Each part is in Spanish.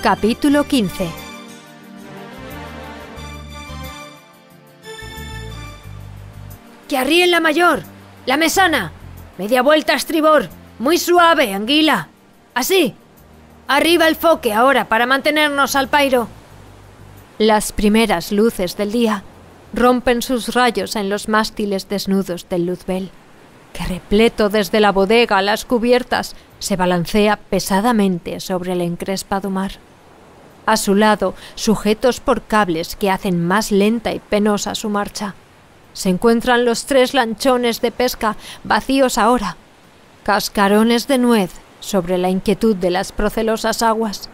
Capítulo 15 ¡Que arríen la mayor! ¡La mesana! Media vuelta a estribor. Muy suave, anguila. Así. Arriba el foque ahora para mantenernos al pairo. Las primeras luces del día rompen sus rayos en los mástiles desnudos del luzbel, que repleto desde la bodega a las cubiertas se balancea pesadamente sobre el encrespado mar a su lado, sujetos por cables que hacen más lenta y penosa su marcha. Se encuentran los tres lanchones de pesca vacíos ahora, cascarones de nuez sobre la inquietud de las procelosas aguas.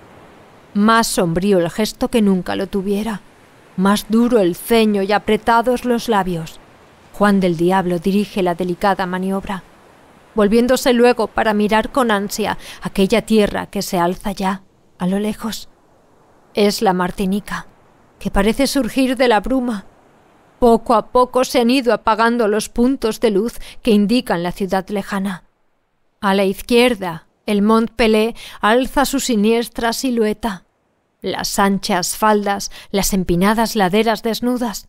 Más sombrío el gesto que nunca lo tuviera, más duro el ceño y apretados los labios. Juan del Diablo dirige la delicada maniobra, volviéndose luego para mirar con ansia aquella tierra que se alza ya, a lo lejos, es la Martinica, que parece surgir de la bruma. Poco a poco se han ido apagando los puntos de luz que indican la ciudad lejana. A la izquierda, el Mont Pelé alza su siniestra silueta, las anchas faldas, las empinadas laderas desnudas,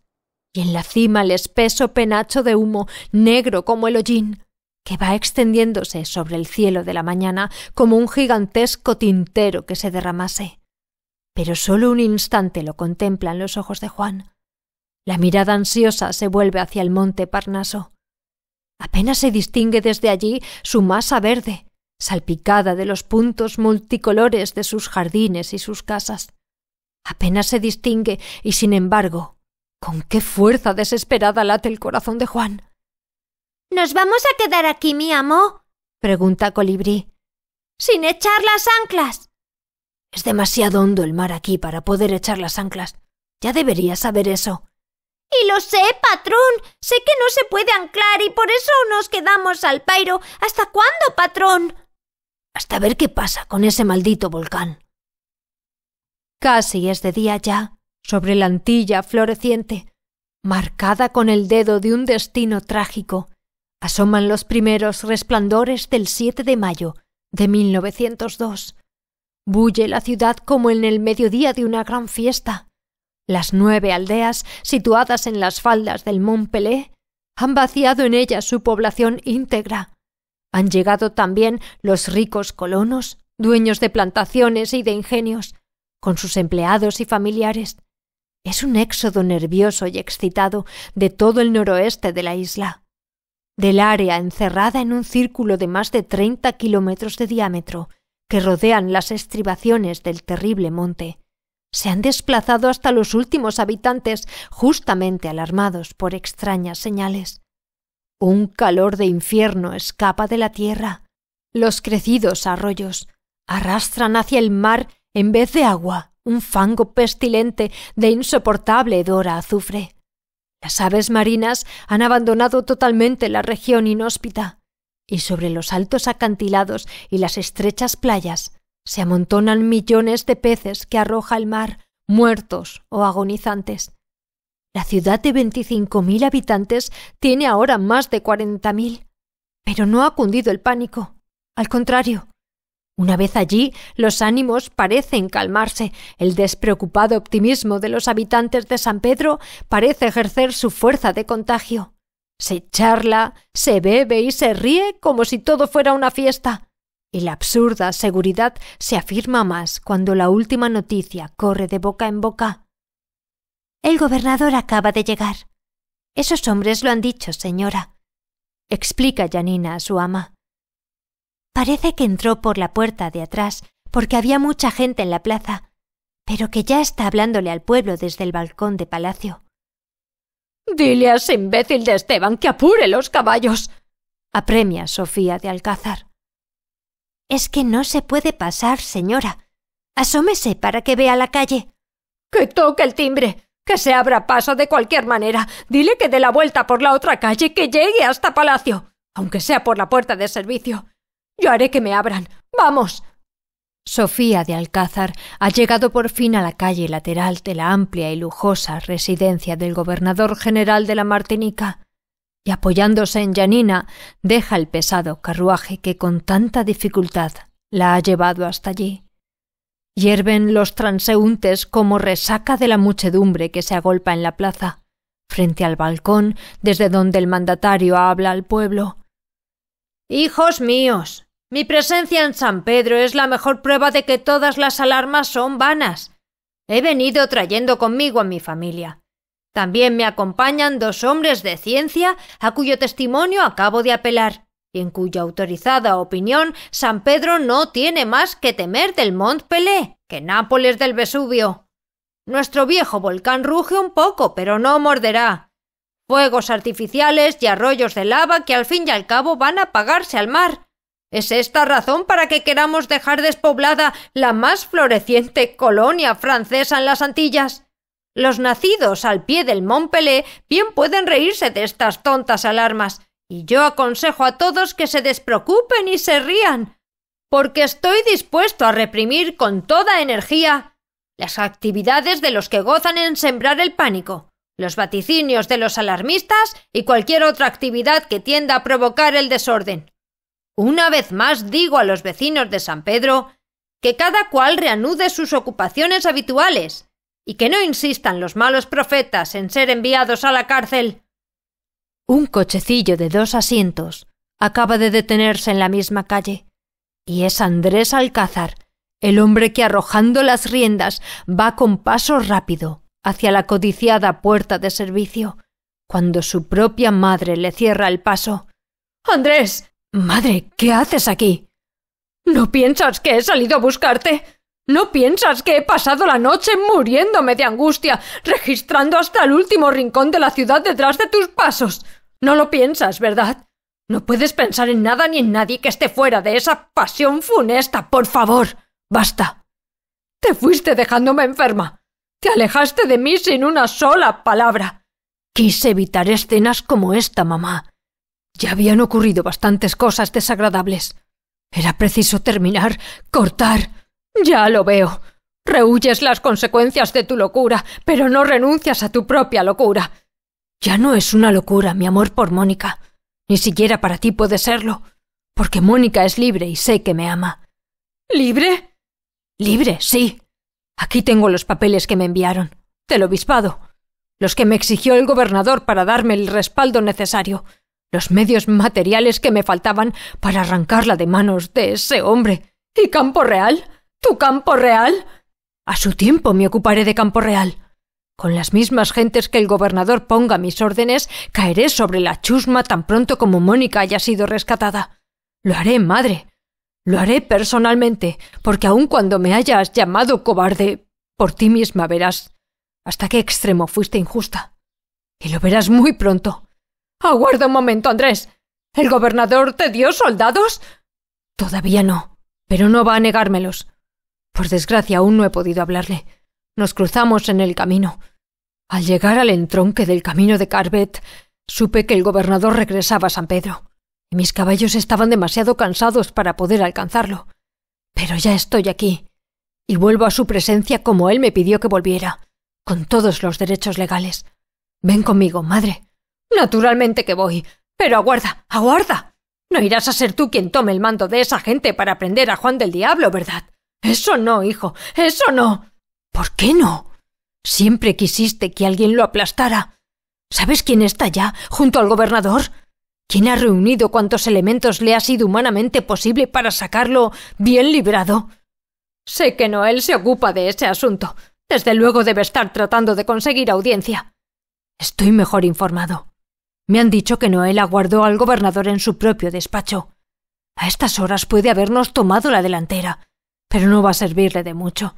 y en la cima el espeso penacho de humo negro como el hollín, que va extendiéndose sobre el cielo de la mañana como un gigantesco tintero que se derramase pero solo un instante lo contemplan los ojos de Juan. La mirada ansiosa se vuelve hacia el monte Parnaso. Apenas se distingue desde allí su masa verde, salpicada de los puntos multicolores de sus jardines y sus casas. Apenas se distingue y, sin embargo, con qué fuerza desesperada late el corazón de Juan. ¿Nos vamos a quedar aquí, mi amo? pregunta Colibrí. Sin echar las anclas. Es demasiado hondo el mar aquí para poder echar las anclas. Ya debería saber eso. Y lo sé, patrón. Sé que no se puede anclar y por eso nos quedamos al pairo. ¿Hasta cuándo, patrón? Hasta ver qué pasa con ese maldito volcán. Casi es de día ya, sobre la antilla floreciente, marcada con el dedo de un destino trágico, asoman los primeros resplandores del 7 de mayo de 1902. Bulle la ciudad como en el mediodía de una gran fiesta. Las nueve aldeas, situadas en las faldas del Mont Pelé, han vaciado en ella su población íntegra. Han llegado también los ricos colonos, dueños de plantaciones y de ingenios, con sus empleados y familiares. Es un éxodo nervioso y excitado de todo el noroeste de la isla. Del área encerrada en un círculo de más de treinta kilómetros de diámetro, que rodean las estribaciones del terrible monte, se han desplazado hasta los últimos habitantes, justamente alarmados por extrañas señales. Un calor de infierno escapa de la tierra. Los crecidos arroyos arrastran hacia el mar, en vez de agua, un fango pestilente de insoportable hedor a azufre. Las aves marinas han abandonado totalmente la región inhóspita y sobre los altos acantilados y las estrechas playas se amontonan millones de peces que arroja el mar, muertos o agonizantes. La ciudad de veinticinco mil habitantes tiene ahora más de mil, pero no ha cundido el pánico. Al contrario, una vez allí, los ánimos parecen calmarse, el despreocupado optimismo de los habitantes de San Pedro parece ejercer su fuerza de contagio. Se charla, se bebe y se ríe como si todo fuera una fiesta. Y la absurda seguridad se afirma más cuando la última noticia corre de boca en boca. El gobernador acaba de llegar. Esos hombres lo han dicho, señora. Explica Janina a su ama. Parece que entró por la puerta de atrás porque había mucha gente en la plaza, pero que ya está hablándole al pueblo desde el balcón de palacio. Dile a ese imbécil de Esteban que apure los caballos. apremia Sofía de Alcázar. Es que no se puede pasar, señora. Asómese para que vea la calle. Que toque el timbre. Que se abra paso de cualquier manera. Dile que dé la vuelta por la otra calle, que llegue hasta Palacio, aunque sea por la puerta de servicio. Yo haré que me abran. Vamos. Sofía de Alcázar ha llegado por fin a la calle lateral de la amplia y lujosa residencia del gobernador general de la Martinica, y apoyándose en Janina, deja el pesado carruaje que con tanta dificultad la ha llevado hasta allí. Hierven los transeúntes como resaca de la muchedumbre que se agolpa en la plaza, frente al balcón desde donde el mandatario habla al pueblo. Hijos míos, mi presencia en San Pedro es la mejor prueba de que todas las alarmas son vanas. He venido trayendo conmigo a mi familia. También me acompañan dos hombres de ciencia a cuyo testimonio acabo de apelar, y en cuya autorizada opinión San Pedro no tiene más que temer del Mont Pelé que Nápoles del Vesubio. Nuestro viejo volcán ruge un poco, pero no morderá. Fuegos artificiales y arroyos de lava que al fin y al cabo van a apagarse al mar es esta razón para que queramos dejar despoblada la más floreciente colonia francesa en las Antillas. Los nacidos al pie del Mont bien pueden reírse de estas tontas alarmas, y yo aconsejo a todos que se despreocupen y se rían, porque estoy dispuesto a reprimir con toda energía las actividades de los que gozan en sembrar el pánico, los vaticinios de los alarmistas y cualquier otra actividad que tienda a provocar el desorden. Una vez más digo a los vecinos de San Pedro que cada cual reanude sus ocupaciones habituales y que no insistan los malos profetas en ser enviados a la cárcel. Un cochecillo de dos asientos acaba de detenerse en la misma calle y es Andrés Alcázar, el hombre que arrojando las riendas va con paso rápido hacia la codiciada puerta de servicio, cuando su propia madre le cierra el paso. Andrés. Madre, ¿qué haces aquí? ¿No piensas que he salido a buscarte? ¿No piensas que he pasado la noche muriéndome de angustia, registrando hasta el último rincón de la ciudad detrás de tus pasos? No lo piensas, ¿verdad? No puedes pensar en nada ni en nadie que esté fuera de esa pasión funesta, por favor. Basta. Te fuiste dejándome enferma. Te alejaste de mí sin una sola palabra. Quise evitar escenas como esta, mamá. Ya habían ocurrido bastantes cosas desagradables. Era preciso terminar, cortar. Ya lo veo. Rehúyes las consecuencias de tu locura, pero no renuncias a tu propia locura. Ya no es una locura mi amor por Mónica. Ni siquiera para ti puede serlo, porque Mónica es libre y sé que me ama. ¿Libre? Libre, sí. Aquí tengo los papeles que me enviaron, del obispado, los que me exigió el gobernador para darme el respaldo necesario los medios materiales que me faltaban para arrancarla de manos de ese hombre. ¿Y Campo Real? ¿Tu Campo Real? A su tiempo me ocuparé de Campo Real. Con las mismas gentes que el gobernador ponga mis órdenes, caeré sobre la chusma tan pronto como Mónica haya sido rescatada. Lo haré, madre. Lo haré personalmente, porque aun cuando me hayas llamado cobarde, por ti misma verás hasta qué extremo fuiste injusta. Y lo verás muy pronto. Aguarda un momento, Andrés. ¿El gobernador te dio soldados? Todavía no, pero no va a negármelos. Por desgracia, aún no he podido hablarle. Nos cruzamos en el camino. Al llegar al entronque del camino de Carbet, supe que el gobernador regresaba a San Pedro, y mis caballos estaban demasiado cansados para poder alcanzarlo. Pero ya estoy aquí, y vuelvo a su presencia como él me pidió que volviera, con todos los derechos legales. Ven conmigo, madre. Naturalmente que voy. Pero aguarda, aguarda. No irás a ser tú quien tome el mando de esa gente para prender a Juan del Diablo, ¿verdad? Eso no, hijo, eso no. ¿Por qué no? Siempre quisiste que alguien lo aplastara. ¿Sabes quién está ya, junto al gobernador? ¿Quién ha reunido cuantos elementos le ha sido humanamente posible para sacarlo bien librado? Sé que Noel se ocupa de ese asunto. Desde luego debe estar tratando de conseguir audiencia. Estoy mejor informado. Me han dicho que Noel aguardó al gobernador en su propio despacho. A estas horas puede habernos tomado la delantera, pero no va a servirle de mucho.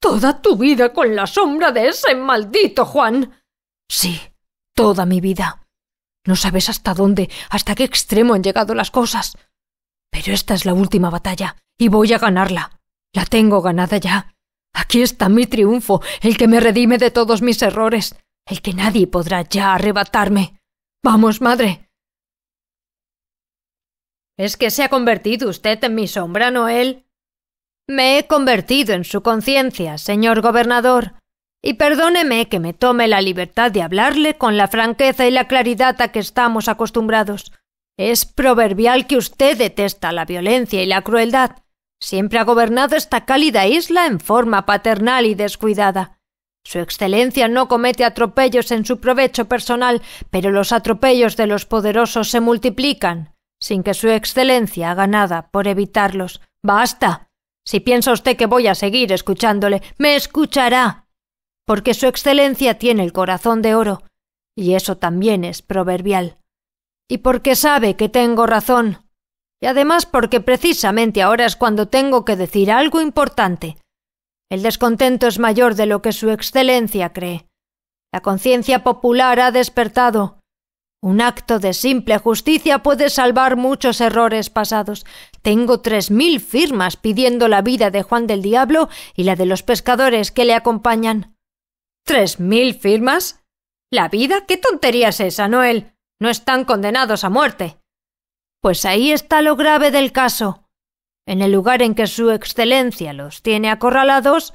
Toda tu vida con la sombra de ese maldito Juan. Sí, toda mi vida. No sabes hasta dónde, hasta qué extremo han llegado las cosas. Pero esta es la última batalla, y voy a ganarla. La tengo ganada ya. Aquí está mi triunfo, el que me redime de todos mis errores, el que nadie podrá ya arrebatarme. Vamos, madre. ¿Es que se ha convertido usted en mi sombra, Noel? Me he convertido en su conciencia, señor gobernador, y perdóneme que me tome la libertad de hablarle con la franqueza y la claridad a que estamos acostumbrados. Es proverbial que usted detesta la violencia y la crueldad. Siempre ha gobernado esta cálida isla en forma paternal y descuidada. Su Excelencia no comete atropellos en su provecho personal, pero los atropellos de los poderosos se multiplican, sin que Su Excelencia haga nada por evitarlos. Basta. Si piensa usted que voy a seguir escuchándole, me escuchará. Porque Su Excelencia tiene el corazón de oro, y eso también es proverbial. Y porque sabe que tengo razón. Y además porque precisamente ahora es cuando tengo que decir algo importante el descontento es mayor de lo que Su Excelencia cree. La conciencia popular ha despertado. Un acto de simple justicia puede salvar muchos errores pasados. Tengo tres mil firmas pidiendo la vida de Juan del Diablo y la de los pescadores que le acompañan. ¿Tres mil firmas? ¿La vida? ¿Qué tontería es esa, Noel? No están condenados a muerte. Pues ahí está lo grave del caso en el lugar en que Su Excelencia los tiene acorralados,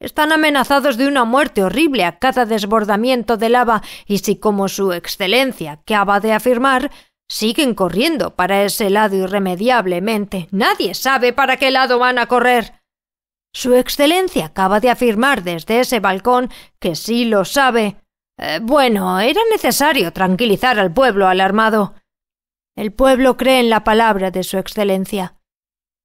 están amenazados de una muerte horrible a cada desbordamiento de lava y si, como Su Excelencia acaba de afirmar, siguen corriendo para ese lado irremediablemente, nadie sabe para qué lado van a correr. Su Excelencia acaba de afirmar desde ese balcón que sí lo sabe. Eh, bueno, era necesario tranquilizar al pueblo alarmado. El pueblo cree en la palabra de Su Excelencia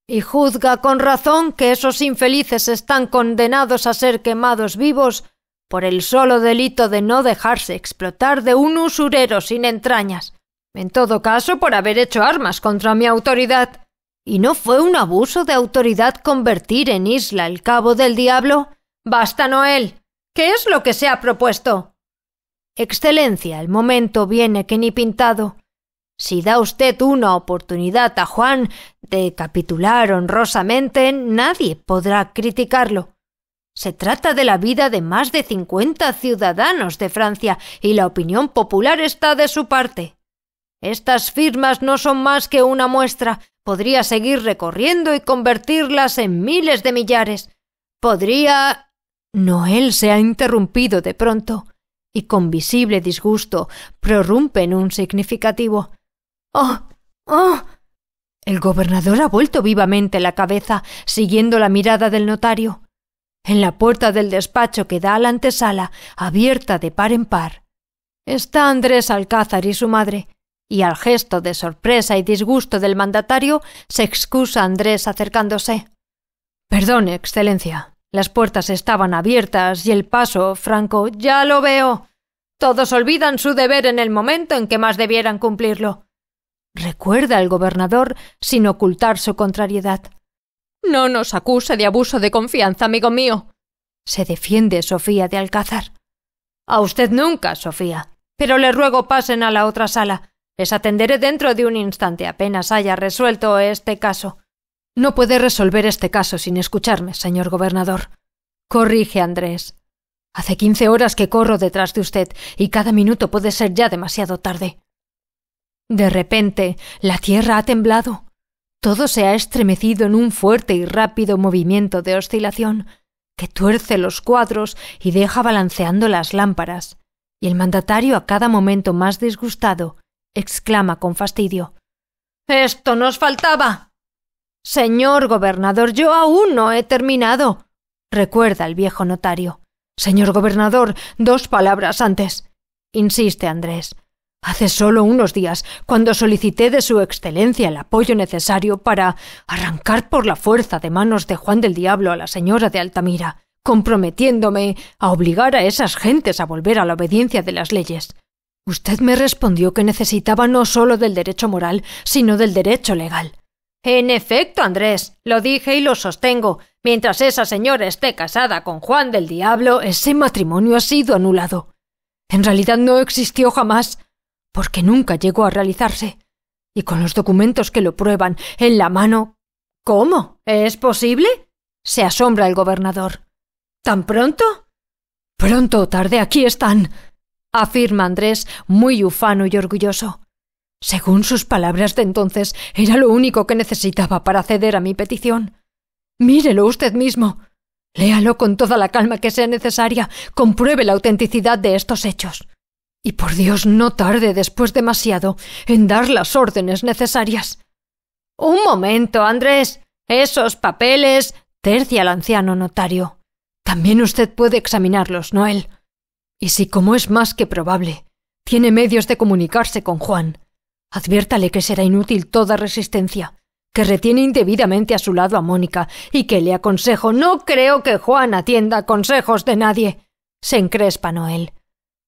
y juzga con razón que esos infelices están condenados a ser quemados vivos por el solo delito de no dejarse explotar de un usurero sin entrañas, en todo caso por haber hecho armas contra mi autoridad. ¿Y no fue un abuso de autoridad convertir en isla el cabo del diablo? Basta, Noel. ¿Qué es lo que se ha propuesto? Excelencia, el momento viene que ni pintado. Si da usted una oportunidad a Juan de capitular honrosamente, nadie podrá criticarlo. Se trata de la vida de más de cincuenta ciudadanos de Francia y la opinión popular está de su parte. Estas firmas no son más que una muestra. Podría seguir recorriendo y convertirlas en miles de millares. Podría. Noel se ha interrumpido de pronto y con visible disgusto prorrumpe en un significativo. ¡Oh! ¡Oh! El gobernador ha vuelto vivamente la cabeza, siguiendo la mirada del notario. En la puerta del despacho que da a la antesala, abierta de par en par, está Andrés Alcázar y su madre, y al gesto de sorpresa y disgusto del mandatario se excusa Andrés acercándose. Perdone, Excelencia. Las puertas estaban abiertas y el paso, Franco, ya lo veo. Todos olvidan su deber en el momento en que más debieran cumplirlo recuerda el gobernador sin ocultar su contrariedad. No nos acuse de abuso de confianza, amigo mío. Se defiende Sofía de Alcázar. A usted nunca, Sofía. Pero le ruego pasen a la otra sala. Les atenderé dentro de un instante apenas haya resuelto este caso. No puede resolver este caso sin escucharme, señor gobernador. Corrige, Andrés. Hace quince horas que corro detrás de usted y cada minuto puede ser ya demasiado tarde. De repente, la tierra ha temblado. Todo se ha estremecido en un fuerte y rápido movimiento de oscilación que tuerce los cuadros y deja balanceando las lámparas, y el mandatario a cada momento más disgustado exclama con fastidio Esto nos faltaba. Señor gobernador, yo aún no he terminado. recuerda el viejo notario. Señor gobernador, dos palabras antes. insiste Andrés. Hace solo unos días, cuando solicité de Su Excelencia el apoyo necesario para arrancar por la fuerza de manos de Juan del Diablo a la señora de Altamira, comprometiéndome a obligar a esas gentes a volver a la obediencia de las leyes. Usted me respondió que necesitaba no solo del derecho moral, sino del derecho legal. En efecto, Andrés, lo dije y lo sostengo. Mientras esa señora esté casada con Juan del Diablo, ese matrimonio ha sido anulado. En realidad no existió jamás porque nunca llegó a realizarse. Y con los documentos que lo prueban en la mano. ¿Cómo? ¿Es posible? se asombra el gobernador. ¿Tan pronto? Pronto o tarde aquí están, afirma Andrés, muy ufano y orgulloso. Según sus palabras de entonces, era lo único que necesitaba para acceder a mi petición. Mírelo usted mismo. Léalo con toda la calma que sea necesaria. Compruebe la autenticidad de estos hechos. Y por Dios no tarde después demasiado en dar las órdenes necesarias. Un momento, Andrés. Esos papeles. tercia al anciano notario. También usted puede examinarlos, Noel. Y si, como es más que probable, tiene medios de comunicarse con Juan, adviértale que será inútil toda resistencia, que retiene indebidamente a su lado a Mónica y que le aconsejo. No creo que Juan atienda consejos de nadie. Se encrespa Noel.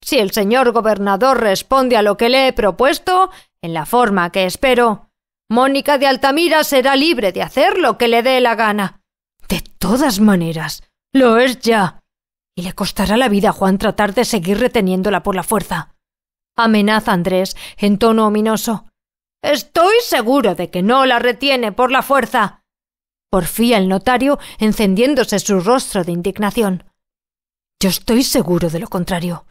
Si el señor gobernador responde a lo que le he propuesto, en la forma que espero, Mónica de Altamira será libre de hacer lo que le dé la gana. De todas maneras, lo es ya. Y le costará la vida a Juan tratar de seguir reteniéndola por la fuerza. Amenaza Andrés en tono ominoso. Estoy seguro de que no la retiene por la fuerza. Porfía el notario encendiéndose su rostro de indignación. Yo estoy seguro de lo contrario.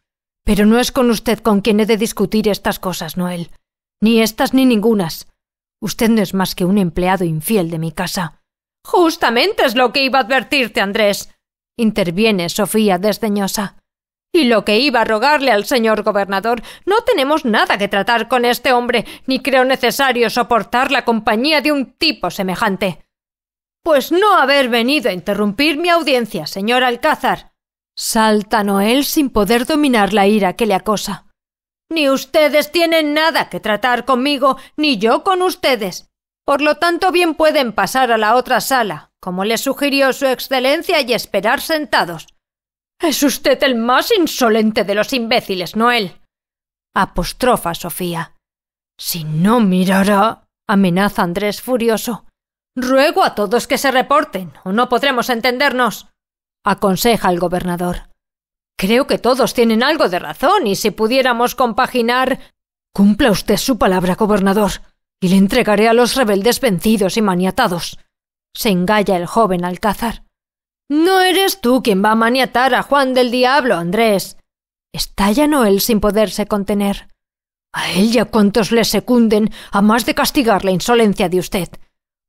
Pero no es con usted con quien he de discutir estas cosas, Noel. Ni estas ni ningunas. Usted no es más que un empleado infiel de mi casa. Justamente es lo que iba a advertirte, Andrés, interviene Sofía desdeñosa. Y lo que iba a rogarle al señor gobernador, no tenemos nada que tratar con este hombre, ni creo necesario soportar la compañía de un tipo semejante. Pues no haber venido a interrumpir mi audiencia, señor Alcázar, Salta Noel sin poder dominar la ira que le acosa. Ni ustedes tienen nada que tratar conmigo, ni yo con ustedes. Por lo tanto, bien pueden pasar a la otra sala, como les sugirió Su Excelencia, y esperar sentados. Es usted el más insolente de los imbéciles, Noel. Apostrofa Sofía. Si no mirará. amenaza Andrés furioso. Ruego a todos que se reporten, o no podremos entendernos aconseja el gobernador. Creo que todos tienen algo de razón y si pudiéramos compaginar. Cumpla usted su palabra, gobernador, y le entregaré a los rebeldes vencidos y maniatados. Se engalla el joven Alcázar. No eres tú quien va a maniatar a Juan del Diablo, Andrés. Estalla Noel sin poderse contener. A él y cuantos le secunden, a más de castigar la insolencia de usted.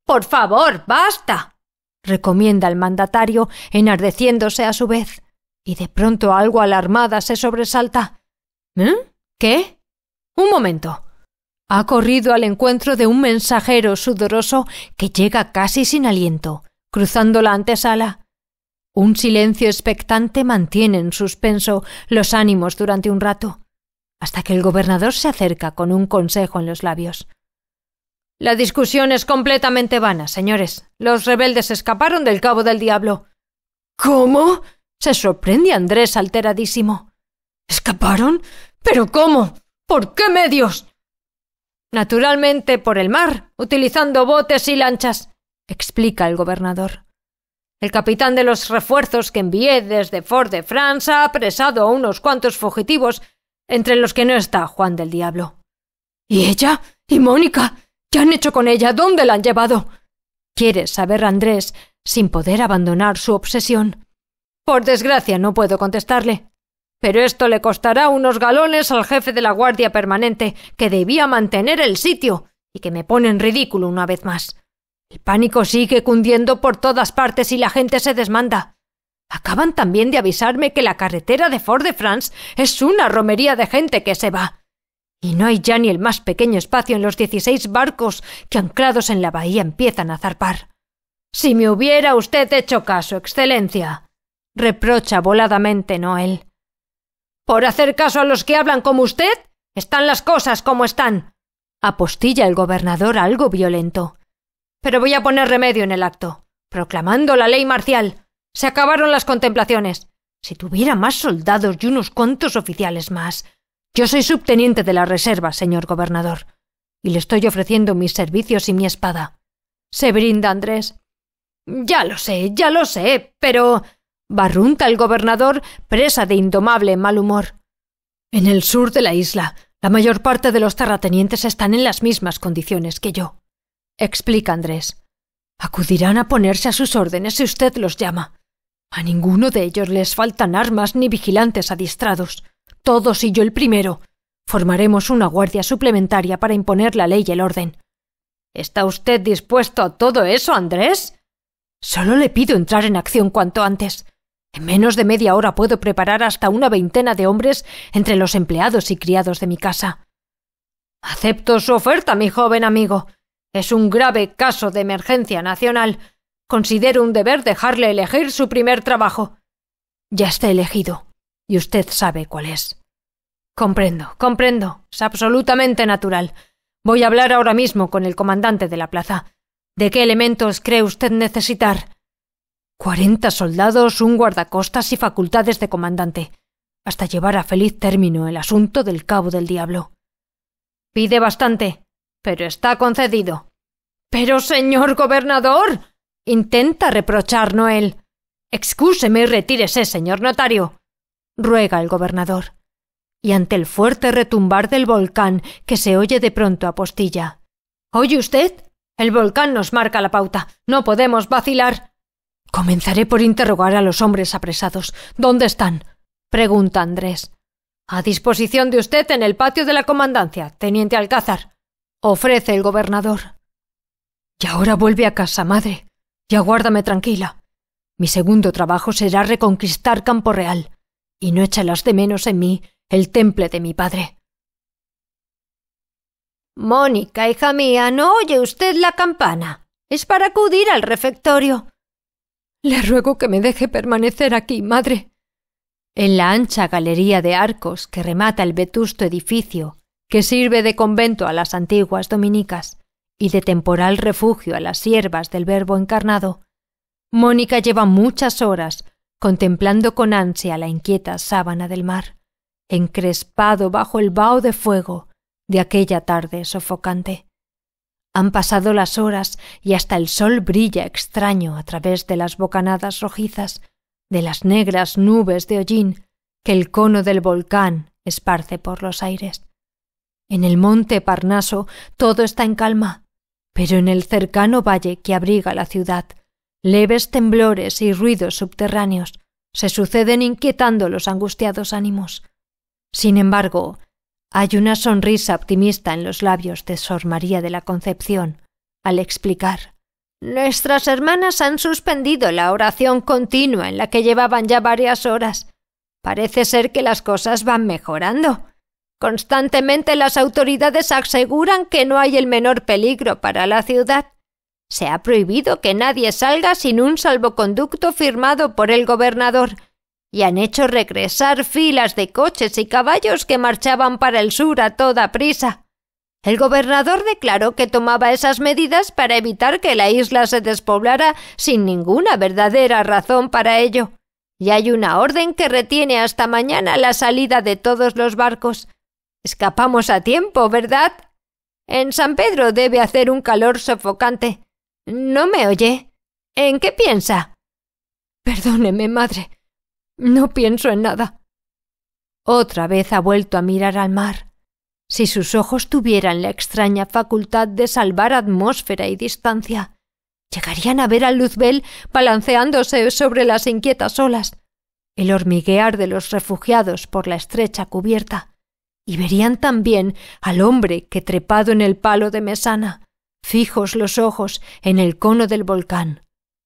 Por favor, basta recomienda el mandatario, enardeciéndose a su vez. Y de pronto algo alarmada se sobresalta. ¿Eh? ¿Qué? Un momento. Ha corrido al encuentro de un mensajero sudoroso que llega casi sin aliento, cruzando la antesala. Un silencio expectante mantiene en suspenso los ánimos durante un rato, hasta que el gobernador se acerca con un consejo en los labios. La discusión es completamente vana, señores. Los rebeldes escaparon del Cabo del Diablo. ¿Cómo? se sorprende Andrés alteradísimo. ¿Escaparon? ¿Pero cómo? ¿Por qué medios? Naturalmente por el mar, utilizando botes y lanchas, explica el gobernador. El capitán de los refuerzos que envié desde Fort de France ha apresado a unos cuantos fugitivos, entre los que no está Juan del Diablo. ¿Y ella? ¿Y Mónica? ¿Qué han hecho con ella? ¿Dónde la han llevado? ¿Quieres saber, Andrés, sin poder abandonar su obsesión? Por desgracia no puedo contestarle. Pero esto le costará unos galones al jefe de la guardia permanente, que debía mantener el sitio, y que me pone en ridículo una vez más. El pánico sigue cundiendo por todas partes y la gente se desmanda. Acaban también de avisarme que la carretera de Fort de France es una romería de gente que se va y no hay ya ni el más pequeño espacio en los dieciséis barcos que anclados en la bahía empiezan a zarpar. Si me hubiera usted hecho caso, Excelencia, reprocha voladamente Noel. Por hacer caso a los que hablan como usted, están las cosas como están, apostilla el gobernador algo violento. Pero voy a poner remedio en el acto, proclamando la ley marcial. Se acabaron las contemplaciones. Si tuviera más soldados y unos cuantos oficiales más, yo soy subteniente de la reserva, señor gobernador, y le estoy ofreciendo mis servicios y mi espada. Se brinda Andrés. Ya lo sé, ya lo sé, pero. barrunta el gobernador, presa de indomable mal humor. En el sur de la isla, la mayor parte de los terratenientes están en las mismas condiciones que yo. Explica Andrés. Acudirán a ponerse a sus órdenes si usted los llama. A ninguno de ellos les faltan armas ni vigilantes adiestrados todos y yo el primero. Formaremos una guardia suplementaria para imponer la ley y el orden. ¿Está usted dispuesto a todo eso, Andrés? Solo le pido entrar en acción cuanto antes. En menos de media hora puedo preparar hasta una veintena de hombres entre los empleados y criados de mi casa. Acepto su oferta, mi joven amigo. Es un grave caso de emergencia nacional. Considero un deber dejarle elegir su primer trabajo. Ya está elegido, y usted sabe cuál es. Comprendo, comprendo. Es absolutamente natural. Voy a hablar ahora mismo con el comandante de la plaza. ¿De qué elementos cree usted necesitar? Cuarenta soldados, un guardacostas y facultades de comandante, hasta llevar a feliz término el asunto del cabo del diablo. Pide bastante, pero está concedido. Pero, señor gobernador. intenta reprochar Noel. Excúseme y retírese, señor notario. ruega el gobernador y ante el fuerte retumbar del volcán que se oye de pronto a postilla. ¿Oye usted? El volcán nos marca la pauta. No podemos vacilar. Comenzaré por interrogar a los hombres apresados. ¿Dónde están? pregunta Andrés. A disposición de usted en el patio de la comandancia, teniente Alcázar, ofrece el gobernador. Y ahora vuelve a casa, madre, y aguárdame tranquila. Mi segundo trabajo será reconquistar Campo Real, y no échalas de menos en mí el temple de mi padre. Mónica, hija mía, ¿no oye usted la campana? Es para acudir al refectorio. Le ruego que me deje permanecer aquí, madre. En la ancha galería de arcos que remata el vetusto edificio, que sirve de convento a las antiguas dominicas y de temporal refugio a las siervas del Verbo encarnado, Mónica lleva muchas horas contemplando con ansia la inquieta sábana del mar encrespado bajo el vaho de fuego de aquella tarde sofocante. Han pasado las horas y hasta el sol brilla extraño a través de las bocanadas rojizas, de las negras nubes de hollín que el cono del volcán esparce por los aires. En el monte Parnaso todo está en calma, pero en el cercano valle que abriga la ciudad, leves temblores y ruidos subterráneos se suceden inquietando los angustiados ánimos. Sin embargo, hay una sonrisa optimista en los labios de Sor María de la Concepción al explicar Nuestras hermanas han suspendido la oración continua en la que llevaban ya varias horas. Parece ser que las cosas van mejorando. Constantemente las autoridades aseguran que no hay el menor peligro para la ciudad. Se ha prohibido que nadie salga sin un salvoconducto firmado por el gobernador y han hecho regresar filas de coches y caballos que marchaban para el sur a toda prisa. El gobernador declaró que tomaba esas medidas para evitar que la isla se despoblara sin ninguna verdadera razón para ello. Y hay una orden que retiene hasta mañana la salida de todos los barcos. Escapamos a tiempo, ¿verdad? En San Pedro debe hacer un calor sofocante. ¿No me oye? ¿En qué piensa? Perdóneme, madre. No pienso en nada. Otra vez ha vuelto a mirar al mar. Si sus ojos tuvieran la extraña facultad de salvar atmósfera y distancia, llegarían a ver a Luzbel balanceándose sobre las inquietas olas, el hormiguear de los refugiados por la estrecha cubierta, y verían también al hombre que trepado en el palo de mesana, fijos los ojos en el cono del volcán,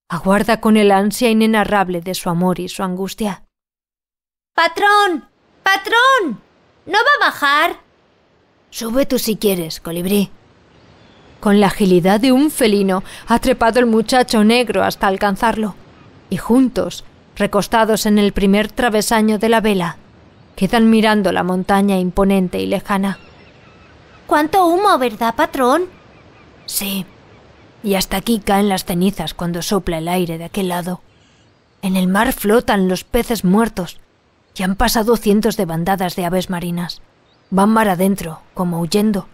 aguarda con el ansia inenarrable de su amor y su angustia. ¡Patrón! ¡Patrón! ¿No va a bajar? Sube tú si quieres, colibrí. Con la agilidad de un felino ha trepado el muchacho negro hasta alcanzarlo, y juntos, recostados en el primer travesaño de la vela, quedan mirando la montaña imponente y lejana. ¿Cuánto humo, verdad, patrón? Sí, y hasta aquí caen las cenizas cuando sopla el aire de aquel lado. En el mar flotan los peces muertos y han pasado cientos de bandadas de aves marinas. Van mar adentro, como huyendo.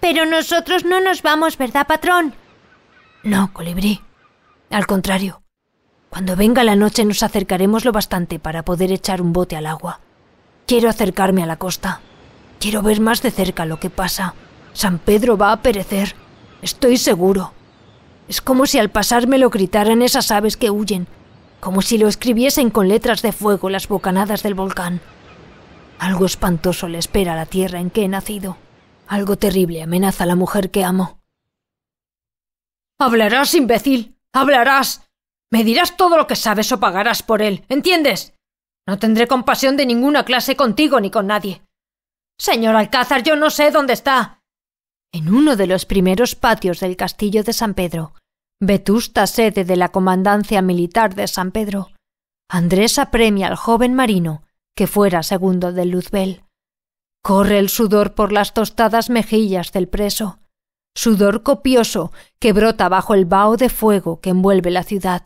Pero nosotros no nos vamos, ¿verdad, patrón? No, colibrí. Al contrario, cuando venga la noche nos acercaremos lo bastante para poder echar un bote al agua. Quiero acercarme a la costa. Quiero ver más de cerca lo que pasa. San Pedro va a perecer estoy seguro. Es como si al pasarme lo gritaran esas aves que huyen, como si lo escribiesen con letras de fuego las bocanadas del volcán. Algo espantoso le espera a la tierra en que he nacido. Algo terrible amenaza a la mujer que amo. Hablarás, imbécil. Hablarás. Me dirás todo lo que sabes o pagarás por él. ¿Entiendes? No tendré compasión de ninguna clase contigo ni con nadie. Señor Alcázar, yo no sé dónde está en uno de los primeros patios del castillo de San Pedro, vetusta sede de la Comandancia Militar de San Pedro, Andrés apremia al joven marino, que fuera segundo del Luzbel. Corre el sudor por las tostadas mejillas del preso, sudor copioso que brota bajo el vaho de fuego que envuelve la ciudad,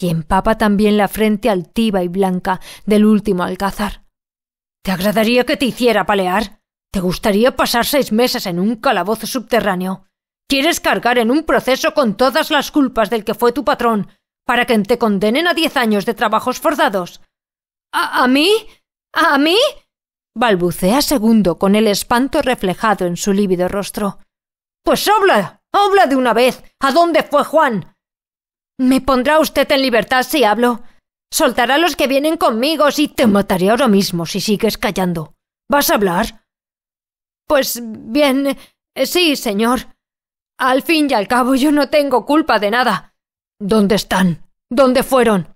y empapa también la frente altiva y blanca del último alcázar. ¿Te agradaría que te hiciera palear? ¿Te gustaría pasar seis meses en un calabozo subterráneo? ¿Quieres cargar en un proceso con todas las culpas del que fue tu patrón para que te condenen a diez años de trabajos forzados? ¿A, mí? ¿A mí? balbucea segundo con el espanto reflejado en su lívido rostro. Pues habla, habla de una vez. ¿A dónde fue Juan? Me pondrá usted en libertad si hablo. Soltará a los que vienen conmigo y te mataré ahora mismo si sigues callando. ¿Vas a hablar? Pues bien, eh, sí, señor. Al fin y al cabo yo no tengo culpa de nada. ¿Dónde están? ¿Dónde fueron?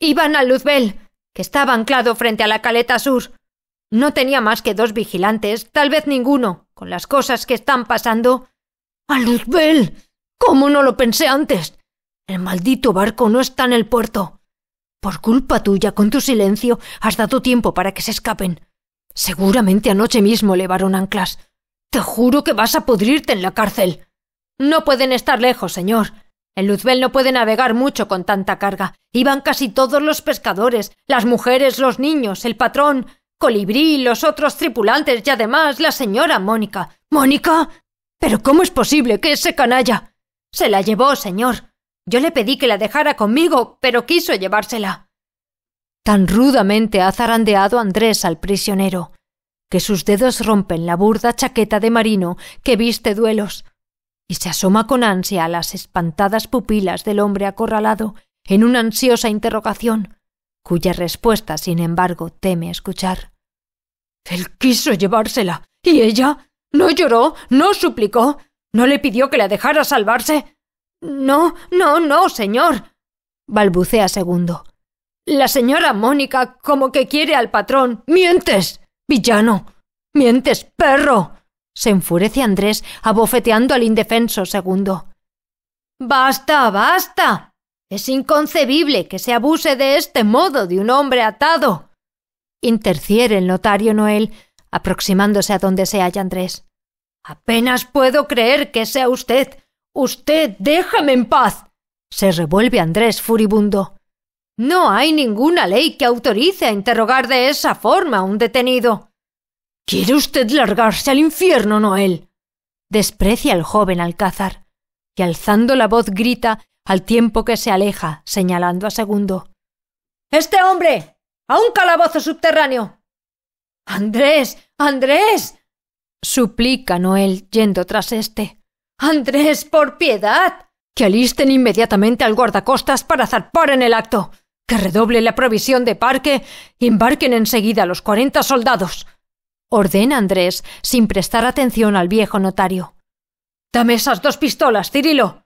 Iban a Luzbel, que estaba anclado frente a la caleta sur. No tenía más que dos vigilantes, tal vez ninguno, con las cosas que están pasando. ¡A Luzbel! ¿Cómo no lo pensé antes? El maldito barco no está en el puerto. Por culpa tuya, con tu silencio, has dado tiempo para que se escapen. Seguramente anoche mismo levaron anclas. Te juro que vas a pudrirte en la cárcel. No pueden estar lejos, señor. El Luzbel no puede navegar mucho con tanta carga. Iban casi todos los pescadores, las mujeres, los niños, el patrón, Colibrí, los otros tripulantes y además la señora Mónica. ¿Mónica? ¿Pero cómo es posible que ese canalla? Se la llevó, señor. Yo le pedí que la dejara conmigo, pero quiso llevársela. Tan rudamente ha zarandeado Andrés al prisionero, que sus dedos rompen la burda chaqueta de marino que viste duelos, y se asoma con ansia a las espantadas pupilas del hombre acorralado en una ansiosa interrogación, cuya respuesta, sin embargo, teme escuchar. Él quiso llevársela, y ella no lloró, no suplicó, no le pidió que la dejara salvarse. No, no, no, señor. balbucea segundo, la señora Mónica como que quiere al patrón. ¡Mientes! ¡Villano! ¡Mientes, perro! se enfurece Andrés, abofeteando al indefenso segundo. Basta, basta. Es inconcebible que se abuse de este modo de un hombre atado. Interciere el notario Noel, aproximándose a donde se halla Andrés. Apenas puedo creer que sea usted. Usted, déjame en paz. se revuelve Andrés furibundo. No hay ninguna ley que autorice a interrogar de esa forma a un detenido. ¿Quiere usted largarse al infierno, Noel? desprecia el joven Alcázar, y alzando la voz grita al tiempo que se aleja, señalando a Segundo. ¡Este hombre! ¡A un calabozo subterráneo! ¡Andrés! ¡Andrés! suplica Noel yendo tras éste. ¡Andrés, por piedad! Que alisten inmediatamente al guardacostas para zarpar en el acto. Que redoble la provisión de parque y embarquen enseguida los cuarenta soldados. ordena Andrés, sin prestar atención al viejo notario. Dame esas dos pistolas, Cirilo.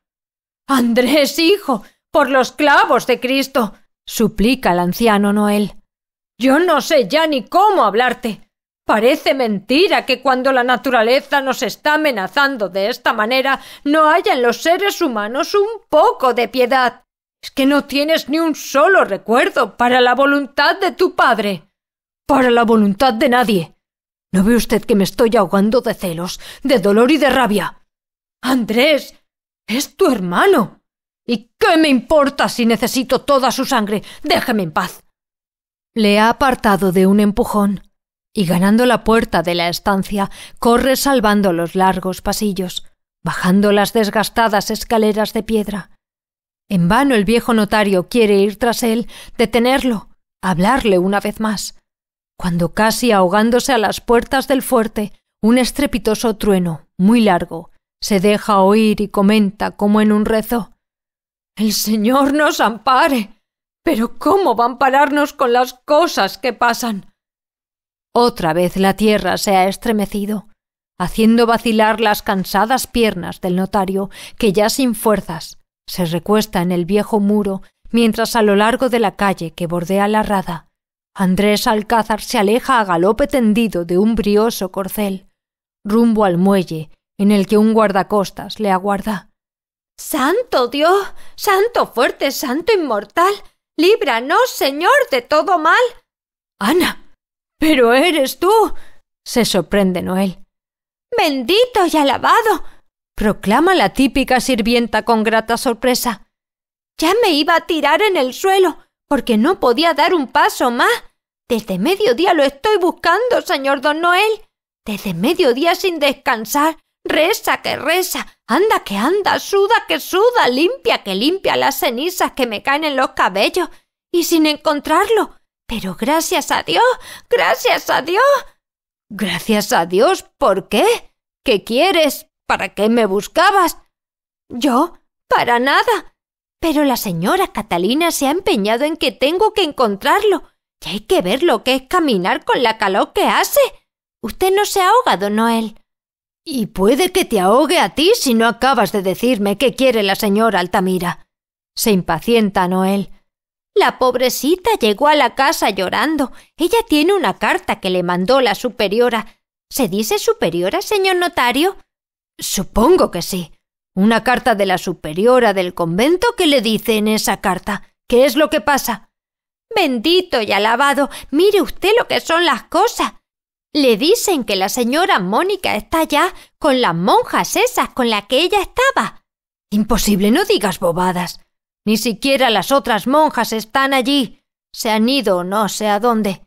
Andrés, hijo, por los clavos de Cristo. suplica el anciano Noel. Yo no sé ya ni cómo hablarte. Parece mentira que cuando la naturaleza nos está amenazando de esta manera no haya en los seres humanos un poco de piedad es que no tienes ni un solo recuerdo para la voluntad de tu padre, para la voluntad de nadie. ¿No ve usted que me estoy ahogando de celos, de dolor y de rabia? Andrés, es tu hermano. ¿Y qué me importa si necesito toda su sangre? Déjeme en paz. Le ha apartado de un empujón y ganando la puerta de la estancia, corre salvando los largos pasillos, bajando las desgastadas escaleras de piedra, en vano el viejo notario quiere ir tras él, detenerlo, hablarle una vez más, cuando casi ahogándose a las puertas del fuerte, un estrepitoso trueno, muy largo, se deja oír y comenta como en un rezo El Señor nos ampare. Pero ¿cómo va a ampararnos con las cosas que pasan? Otra vez la tierra se ha estremecido, haciendo vacilar las cansadas piernas del notario, que ya sin fuerzas se recuesta en el viejo muro, mientras a lo largo de la calle que bordea la rada, Andrés Alcázar se aleja a galope tendido de un brioso corcel, rumbo al muelle en el que un guardacostas le aguarda. Santo Dios, santo fuerte, santo inmortal, líbranos, Señor, de todo mal. Ana, pero eres tú. se sorprende Noel. Bendito y alabado, proclama la típica sirvienta con grata sorpresa. Ya me iba a tirar en el suelo, porque no podía dar un paso más. Desde mediodía lo estoy buscando, señor don Noel. Desde mediodía sin descansar. Reza que reza, anda que anda, suda que suda, limpia que limpia las cenizas que me caen en los cabellos. Y sin encontrarlo. Pero gracias a Dios, gracias a Dios. Gracias a Dios, ¿por qué? ¿Qué quieres? ¿Para qué me buscabas? Yo, para nada. Pero la señora Catalina se ha empeñado en que tengo que encontrarlo. Y hay que ver lo que es caminar con la calor que hace. Usted no se ha ahogado, Noel. Y puede que te ahogue a ti si no acabas de decirme qué quiere la señora Altamira. Se impacienta Noel. La pobrecita llegó a la casa llorando. Ella tiene una carta que le mandó la superiora. ¿Se dice superiora, señor notario? Supongo que sí. Una carta de la superiora del convento que le dice en esa carta. ¿Qué es lo que pasa? Bendito y alabado. Mire usted lo que son las cosas. Le dicen que la señora Mónica está allá con las monjas esas con las que ella estaba. Imposible, no digas bobadas. Ni siquiera las otras monjas están allí. Se han ido no sé a dónde.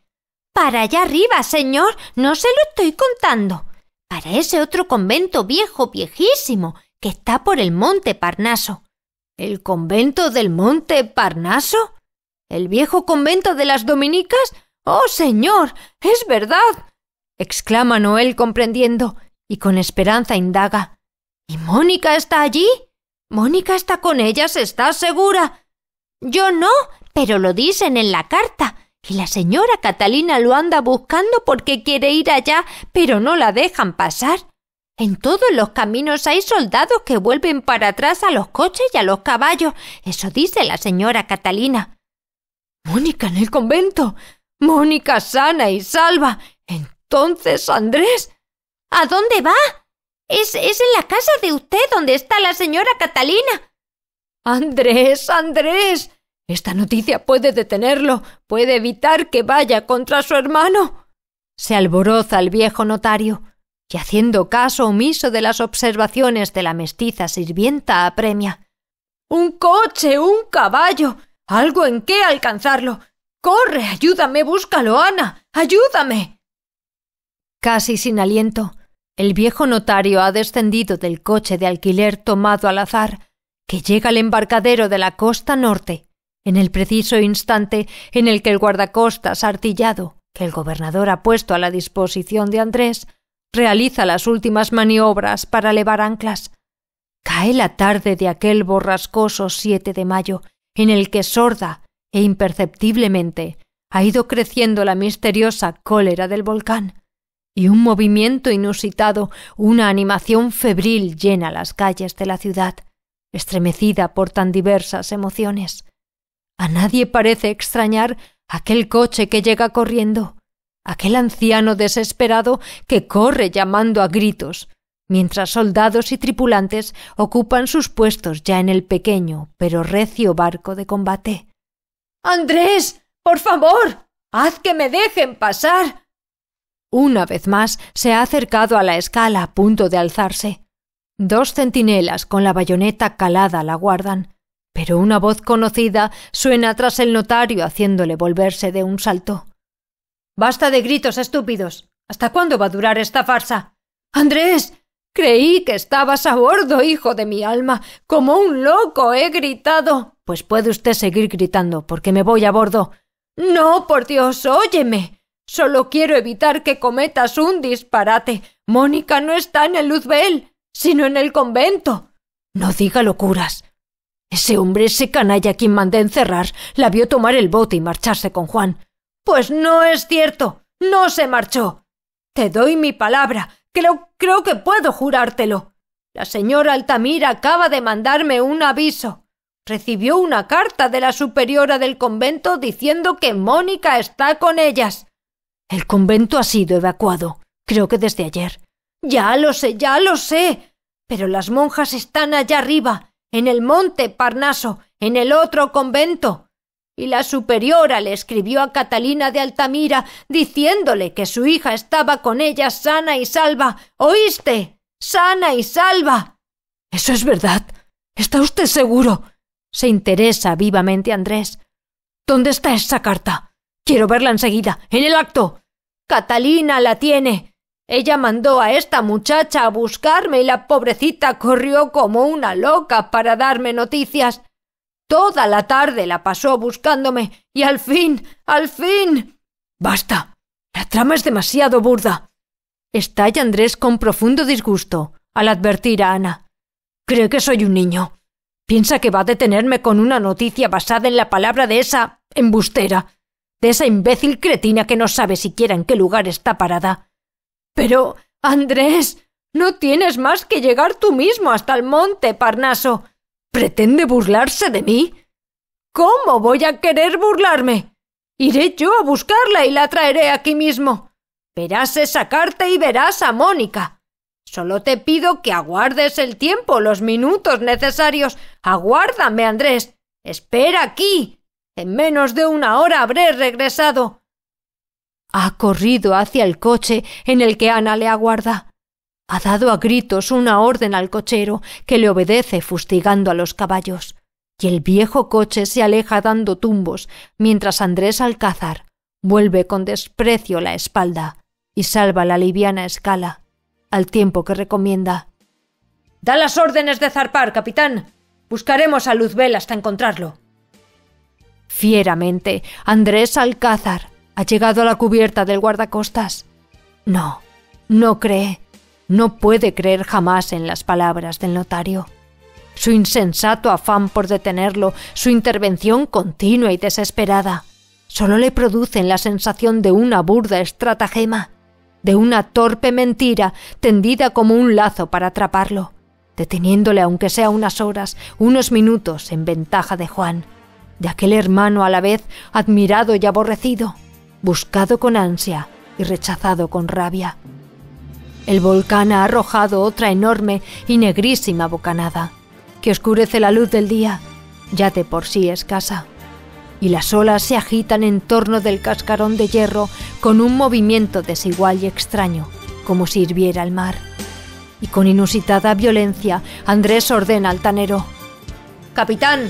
Para allá arriba, señor. No se lo estoy contando para ese otro convento viejo, viejísimo, que está por el monte Parnaso. ¿El convento del monte Parnaso? ¿El viejo convento de las dominicas? ¡Oh, señor! ¡Es verdad! exclama Noel comprendiendo, y con esperanza indaga. ¿Y Mónica está allí? Mónica está con ellas, está segura? Yo no, pero lo dicen en la carta. Y la señora Catalina lo anda buscando porque quiere ir allá, pero no la dejan pasar. En todos los caminos hay soldados que vuelven para atrás a los coches y a los caballos. Eso dice la señora Catalina. Mónica en el convento. Mónica sana y salva. Entonces, Andrés. ¿A dónde va? Es, es en la casa de usted donde está la señora Catalina. Andrés, Andrés. Esta noticia puede detenerlo, puede evitar que vaya contra su hermano. Se alboroza el viejo notario, y haciendo caso omiso de las observaciones de la mestiza sirvienta apremia. Un coche, un caballo, algo en qué alcanzarlo. Corre, ayúdame, búscalo, Ana, ayúdame. Casi sin aliento, el viejo notario ha descendido del coche de alquiler tomado al azar, que llega al embarcadero de la costa norte en el preciso instante en el que el guardacostas artillado, que el gobernador ha puesto a la disposición de Andrés, realiza las últimas maniobras para levar anclas. Cae la tarde de aquel borrascoso 7 de mayo, en el que sorda e imperceptiblemente ha ido creciendo la misteriosa cólera del volcán, y un movimiento inusitado, una animación febril llena las calles de la ciudad, estremecida por tan diversas emociones. A nadie parece extrañar aquel coche que llega corriendo, aquel anciano desesperado que corre llamando a gritos, mientras soldados y tripulantes ocupan sus puestos ya en el pequeño pero recio barco de combate. Andrés. por favor. haz que me dejen pasar. Una vez más se ha acercado a la escala a punto de alzarse. Dos centinelas con la bayoneta calada la guardan, pero una voz conocida suena tras el notario haciéndole volverse de un salto. Basta de gritos estúpidos. ¿Hasta cuándo va a durar esta farsa? Andrés. Creí que estabas a bordo, hijo de mi alma. Como un loco he gritado. Pues puede usted seguir gritando, porque me voy a bordo. No, por Dios, óyeme. Solo quiero evitar que cometas un disparate. Mónica no está en el Luzbel, sino en el convento. No diga locuras. Ese hombre, ese canalla quien mandé encerrar, la vio tomar el bote y marcharse con Juan. Pues no es cierto. No se marchó. Te doy mi palabra. Creo, creo que puedo jurártelo. La señora Altamira acaba de mandarme un aviso. Recibió una carta de la superiora del convento diciendo que Mónica está con ellas. El convento ha sido evacuado, creo que desde ayer. Ya lo sé, ya lo sé. Pero las monjas están allá arriba en el monte Parnaso, en el otro convento. Y la superiora le escribió a Catalina de Altamira diciéndole que su hija estaba con ella sana y salva. ¿Oíste? Sana y salva. Eso es verdad. ¿Está usted seguro? se interesa vivamente Andrés. ¿Dónde está esa carta? Quiero verla enseguida, en el acto. Catalina la tiene. Ella mandó a esta muchacha a buscarme y la pobrecita corrió como una loca para darme noticias. Toda la tarde la pasó buscándome y al fin, al fin. Basta. La trama es demasiado burda. Estalla Andrés con profundo disgusto al advertir a Ana. Cree que soy un niño. Piensa que va a detenerme con una noticia basada en la palabra de esa embustera, de esa imbécil cretina que no sabe siquiera en qué lugar está parada. Pero, Andrés, no tienes más que llegar tú mismo hasta el monte, Parnaso. ¿Pretende burlarse de mí? ¿Cómo voy a querer burlarme? Iré yo a buscarla y la traeré aquí mismo. Verás esa carta y verás a Mónica. Solo te pido que aguardes el tiempo, los minutos necesarios. Aguárdame, Andrés. Espera aquí. En menos de una hora habré regresado. Ha corrido hacia el coche en el que Ana le aguarda. Ha dado a gritos una orden al cochero, que le obedece fustigando a los caballos, y el viejo coche se aleja dando tumbos, mientras Andrés Alcázar vuelve con desprecio la espalda y salva la liviana escala, al tiempo que recomienda. Da las órdenes de zarpar, capitán. Buscaremos a Luzbel hasta encontrarlo. Fieramente, Andrés Alcázar ¿Ha llegado a la cubierta del guardacostas? No, no cree, no puede creer jamás en las palabras del notario. Su insensato afán por detenerlo, su intervención continua y desesperada, solo le producen la sensación de una burda estratagema, de una torpe mentira tendida como un lazo para atraparlo, deteniéndole aunque sea unas horas, unos minutos en ventaja de Juan, de aquel hermano a la vez admirado y aborrecido buscado con ansia y rechazado con rabia. El volcán ha arrojado otra enorme y negrísima bocanada, que oscurece la luz del día, ya de por sí escasa, y las olas se agitan en torno del cascarón de hierro con un movimiento desigual y extraño, como si hirviera el mar. Y con inusitada violencia, Andrés ordena al tanero. Capitán,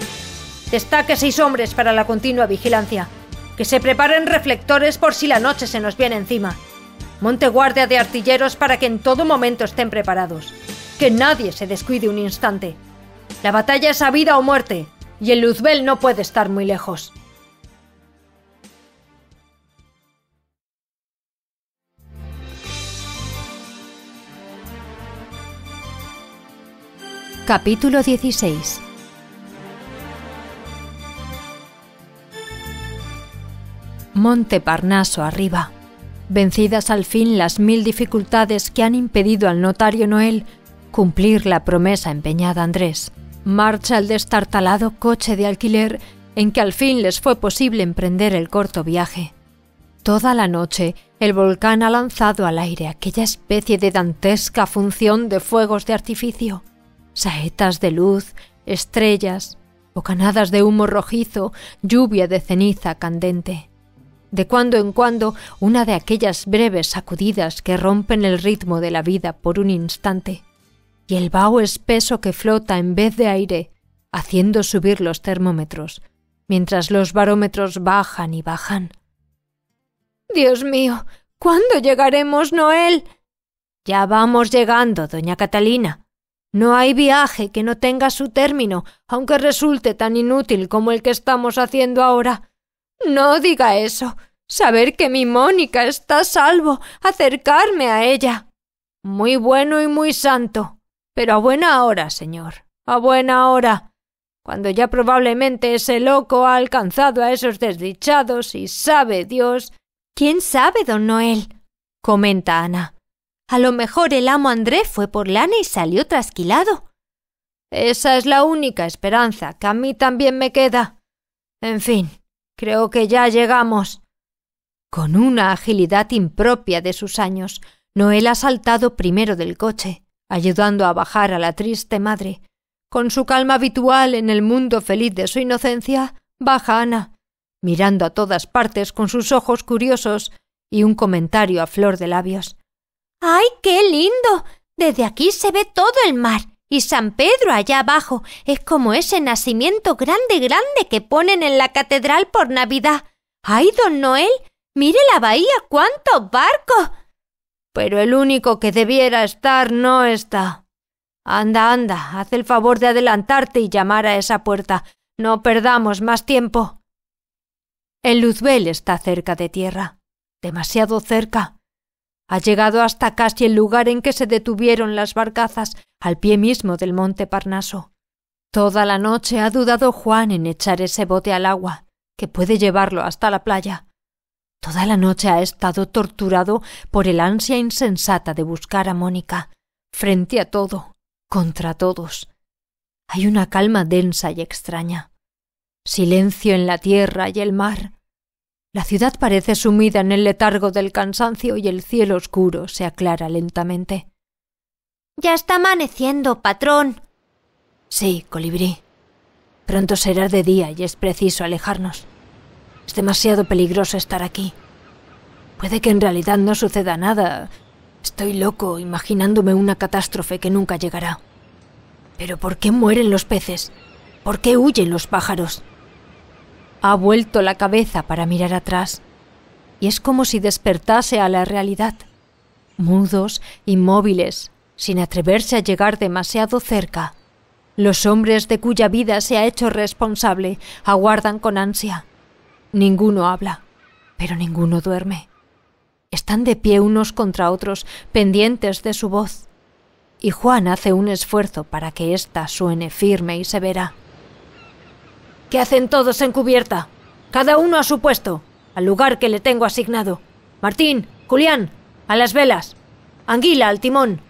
destaque seis hombres para la continua vigilancia. Que se preparen reflectores por si la noche se nos viene encima. Monte guardia de artilleros para que en todo momento estén preparados. Que nadie se descuide un instante. La batalla es a vida o muerte, y el Luzbel no puede estar muy lejos. Capítulo 16 Monte Parnaso arriba. Vencidas al fin las mil dificultades que han impedido al notario Noel cumplir la promesa empeñada Andrés, marcha el destartalado coche de alquiler en que al fin les fue posible emprender el corto viaje. Toda la noche el volcán ha lanzado al aire aquella especie de dantesca función de fuegos de artificio, saetas de luz, estrellas, bocanadas de humo rojizo, lluvia de ceniza candente. De cuando en cuando, una de aquellas breves sacudidas que rompen el ritmo de la vida por un instante, y el vaho espeso que flota en vez de aire, haciendo subir los termómetros, mientras los barómetros bajan y bajan. Dios mío, ¿cuándo llegaremos, Noel? Ya vamos llegando, doña Catalina. No hay viaje que no tenga su término, aunque resulte tan inútil como el que estamos haciendo ahora. No diga eso. Saber que mi Mónica está a salvo, acercarme a ella. Muy bueno y muy santo. Pero a buena hora, señor. A buena hora. Cuando ya probablemente ese loco ha alcanzado a esos desdichados y sabe Dios. ¿Quién sabe, don Noel? comenta Ana. A lo mejor el amo André fue por lana y salió trasquilado. Esa es la única esperanza que a mí también me queda. En fin, Creo que ya llegamos. Con una agilidad impropia de sus años, Noel ha saltado primero del coche, ayudando a bajar a la triste madre. Con su calma habitual en el mundo feliz de su inocencia, baja Ana, mirando a todas partes con sus ojos curiosos y un comentario a flor de labios. ¡Ay, qué lindo! Desde aquí se ve todo el mar. Y San Pedro allá abajo es como ese nacimiento grande, grande que ponen en la catedral por Navidad. ¡Ay, don Noel! ¡Mire la bahía! ¡Cuántos barcos! Pero el único que debiera estar no está. Anda, anda, haz el favor de adelantarte y llamar a esa puerta. No perdamos más tiempo. El luzbel está cerca de tierra, demasiado cerca ha llegado hasta casi el lugar en que se detuvieron las barcazas, al pie mismo del monte Parnaso. Toda la noche ha dudado Juan en echar ese bote al agua, que puede llevarlo hasta la playa. Toda la noche ha estado torturado por el ansia insensata de buscar a Mónica, frente a todo, contra todos. Hay una calma densa y extraña. Silencio en la tierra y el mar, la ciudad parece sumida en el letargo del cansancio y el cielo oscuro se aclara lentamente. Ya está amaneciendo, patrón. Sí, colibrí. Pronto será de día y es preciso alejarnos. Es demasiado peligroso estar aquí. Puede que en realidad no suceda nada. Estoy loco imaginándome una catástrofe que nunca llegará. Pero ¿por qué mueren los peces? ¿Por qué huyen los pájaros? Ha vuelto la cabeza para mirar atrás y es como si despertase a la realidad. Mudos, inmóviles, sin atreverse a llegar demasiado cerca. Los hombres de cuya vida se ha hecho responsable aguardan con ansia. Ninguno habla, pero ninguno duerme. Están de pie unos contra otros, pendientes de su voz. Y Juan hace un esfuerzo para que ésta suene firme y severa. ¿Qué hacen todos en cubierta? Cada uno a su puesto, al lugar que le tengo asignado. Martín, Julián, a las velas. Anguila, al timón.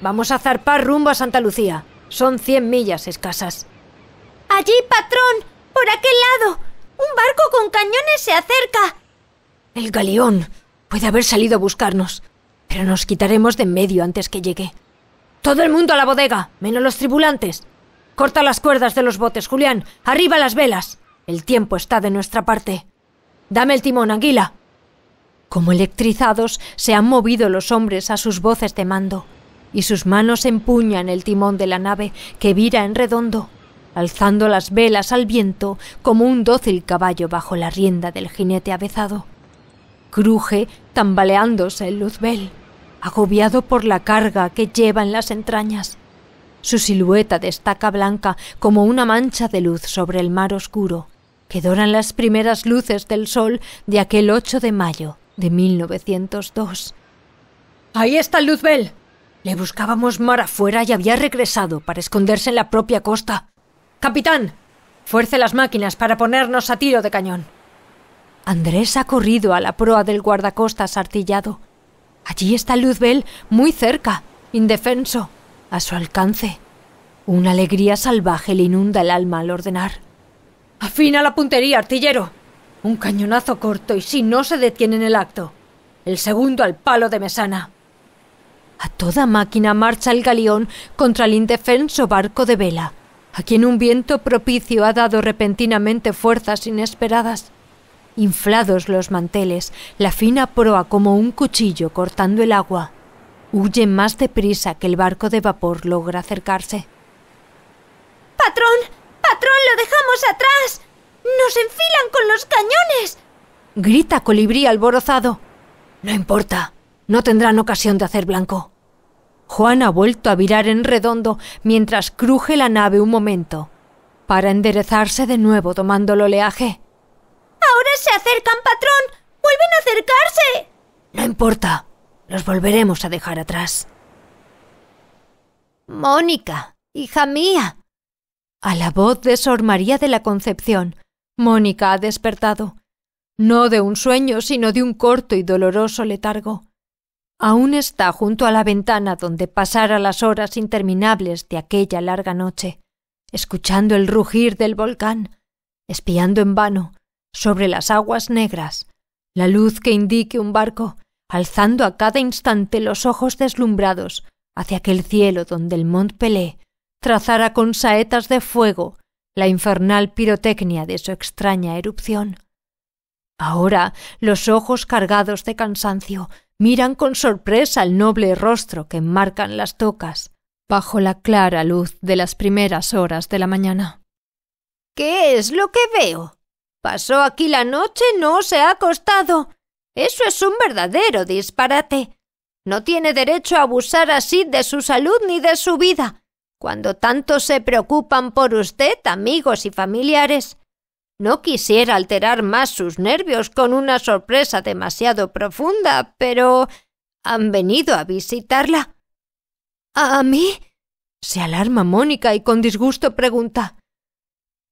Vamos a zarpar rumbo a Santa Lucía. Son cien millas escasas. Allí, patrón, por aquel lado. Un barco con cañones se acerca. El galeón puede haber salido a buscarnos, pero nos quitaremos de en medio antes que llegue. Todo el mundo a la bodega, menos los tripulantes. Corta las cuerdas de los botes, Julián. Arriba las velas. El tiempo está de nuestra parte. Dame el timón, Anguila. Como electrizados, se han movido los hombres a sus voces de mando, y sus manos empuñan el timón de la nave que vira en redondo, alzando las velas al viento como un dócil caballo bajo la rienda del jinete avezado. Cruje tambaleándose el luzbel, agobiado por la carga que lleva en las entrañas su silueta destaca blanca como una mancha de luz sobre el mar oscuro, que doran las primeras luces del sol de aquel 8 de mayo de 1902. Ahí está Luzbel. Le buscábamos mar afuera y había regresado para esconderse en la propia costa. Capitán, fuerce las máquinas para ponernos a tiro de cañón. Andrés ha corrido a la proa del guardacostas artillado. Allí está Luzbel, muy cerca, indefenso a su alcance. Una alegría salvaje le inunda el alma al ordenar. Afina la puntería, artillero. Un cañonazo corto y si no se detiene en el acto. El segundo al palo de mesana. A toda máquina marcha el galeón contra el indefenso barco de vela, a quien un viento propicio ha dado repentinamente fuerzas inesperadas. Inflados los manteles, la fina proa como un cuchillo cortando el agua. Huye más deprisa que el barco de vapor logra acercarse. ¡Patrón! ¡Patrón! ¡Lo dejamos atrás! ¡Nos enfilan con los cañones! Grita Colibrí alborozado. No importa. No tendrán ocasión de hacer blanco. Juan ha vuelto a virar en redondo mientras cruje la nave un momento, para enderezarse de nuevo tomando el oleaje. ¡Ahora se acercan, patrón! ¡Vuelven a acercarse! No importa. Los volveremos a dejar atrás. Mónica, hija mía. A la voz de Sor María de la Concepción, Mónica ha despertado, no de un sueño, sino de un corto y doloroso letargo. Aún está junto a la ventana donde pasara las horas interminables de aquella larga noche, escuchando el rugir del volcán, espiando en vano, sobre las aguas negras, la luz que indique un barco, alzando a cada instante los ojos deslumbrados hacia aquel cielo donde el Mont Pelé trazara con saetas de fuego la infernal pirotecnia de su extraña erupción. Ahora los ojos cargados de cansancio miran con sorpresa el noble rostro que enmarcan las tocas bajo la clara luz de las primeras horas de la mañana. ¿Qué es lo que veo? Pasó aquí la noche, no se ha acostado eso es un verdadero disparate. No tiene derecho a abusar así de su salud ni de su vida, cuando tanto se preocupan por usted amigos y familiares. No quisiera alterar más sus nervios con una sorpresa demasiado profunda, pero han venido a visitarla. ¿A mí? Se alarma Mónica y con disgusto pregunta.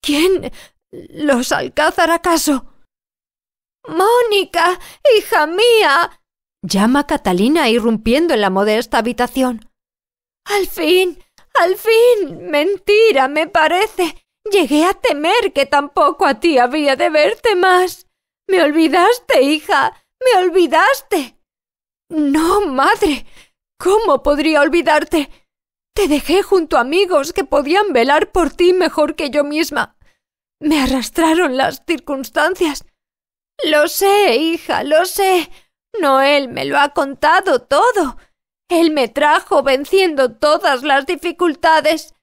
¿Quién? ¿Los Alcázar acaso? Mónica, hija mía. llama Catalina irrumpiendo en la modesta habitación. Al fin, al fin. Mentira, me parece. Llegué a temer que tampoco a ti había de verte más. Me olvidaste, hija. Me olvidaste. No, madre. ¿Cómo podría olvidarte? Te dejé junto a amigos que podían velar por ti mejor que yo misma. Me arrastraron las circunstancias. Lo sé, hija, lo sé. Noel me lo ha contado todo. Él me trajo venciendo todas las dificultades.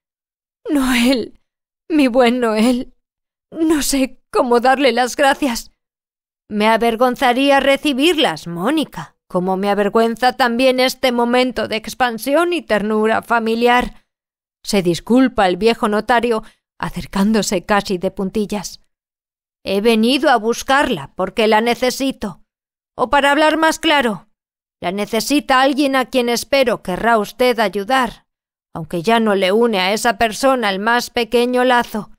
Noel, mi buen Noel, no sé cómo darle las gracias. Me avergonzaría recibirlas, Mónica, como me avergüenza también este momento de expansión y ternura familiar. Se disculpa el viejo notario, acercándose casi de puntillas. He venido a buscarla porque la necesito. O para hablar más claro, la necesita alguien a quien espero querrá usted ayudar, aunque ya no le une a esa persona el más pequeño lazo.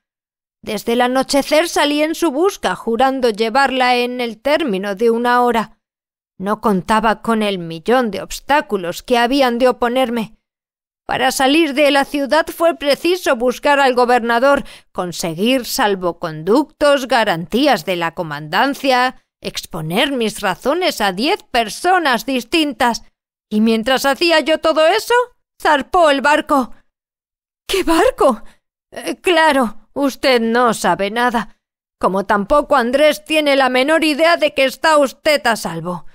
Desde el anochecer salí en su busca, jurando llevarla en el término de una hora. No contaba con el millón de obstáculos que habían de oponerme. Para salir de la ciudad fue preciso buscar al gobernador, conseguir salvoconductos, garantías de la comandancia, exponer mis razones a diez personas distintas. Y mientras hacía yo todo eso, zarpó el barco. ¿Qué barco? Eh, claro, usted no sabe nada, como tampoco Andrés tiene la menor idea de que está usted a salvo.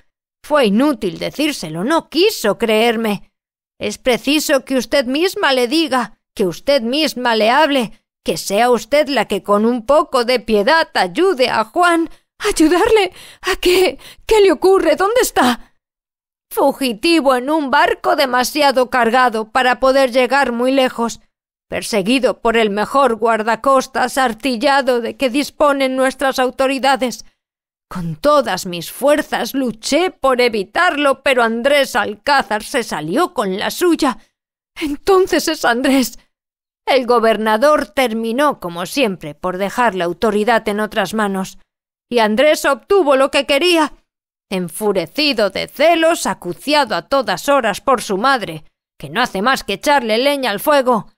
Fue inútil decírselo, no quiso creerme. Es preciso que usted misma le diga, que usted misma le hable, que sea usted la que con un poco de piedad ayude a Juan. ¿Ayudarle? ¿A qué? ¿Qué le ocurre? ¿Dónde está? Fugitivo en un barco demasiado cargado para poder llegar muy lejos, perseguido por el mejor guardacostas artillado de que disponen nuestras autoridades. Con todas mis fuerzas luché por evitarlo, pero Andrés Alcázar se salió con la suya. Entonces es Andrés. El gobernador terminó, como siempre, por dejar la autoridad en otras manos, y Andrés obtuvo lo que quería. Enfurecido de celos, acuciado a todas horas por su madre, que no hace más que echarle leña al fuego,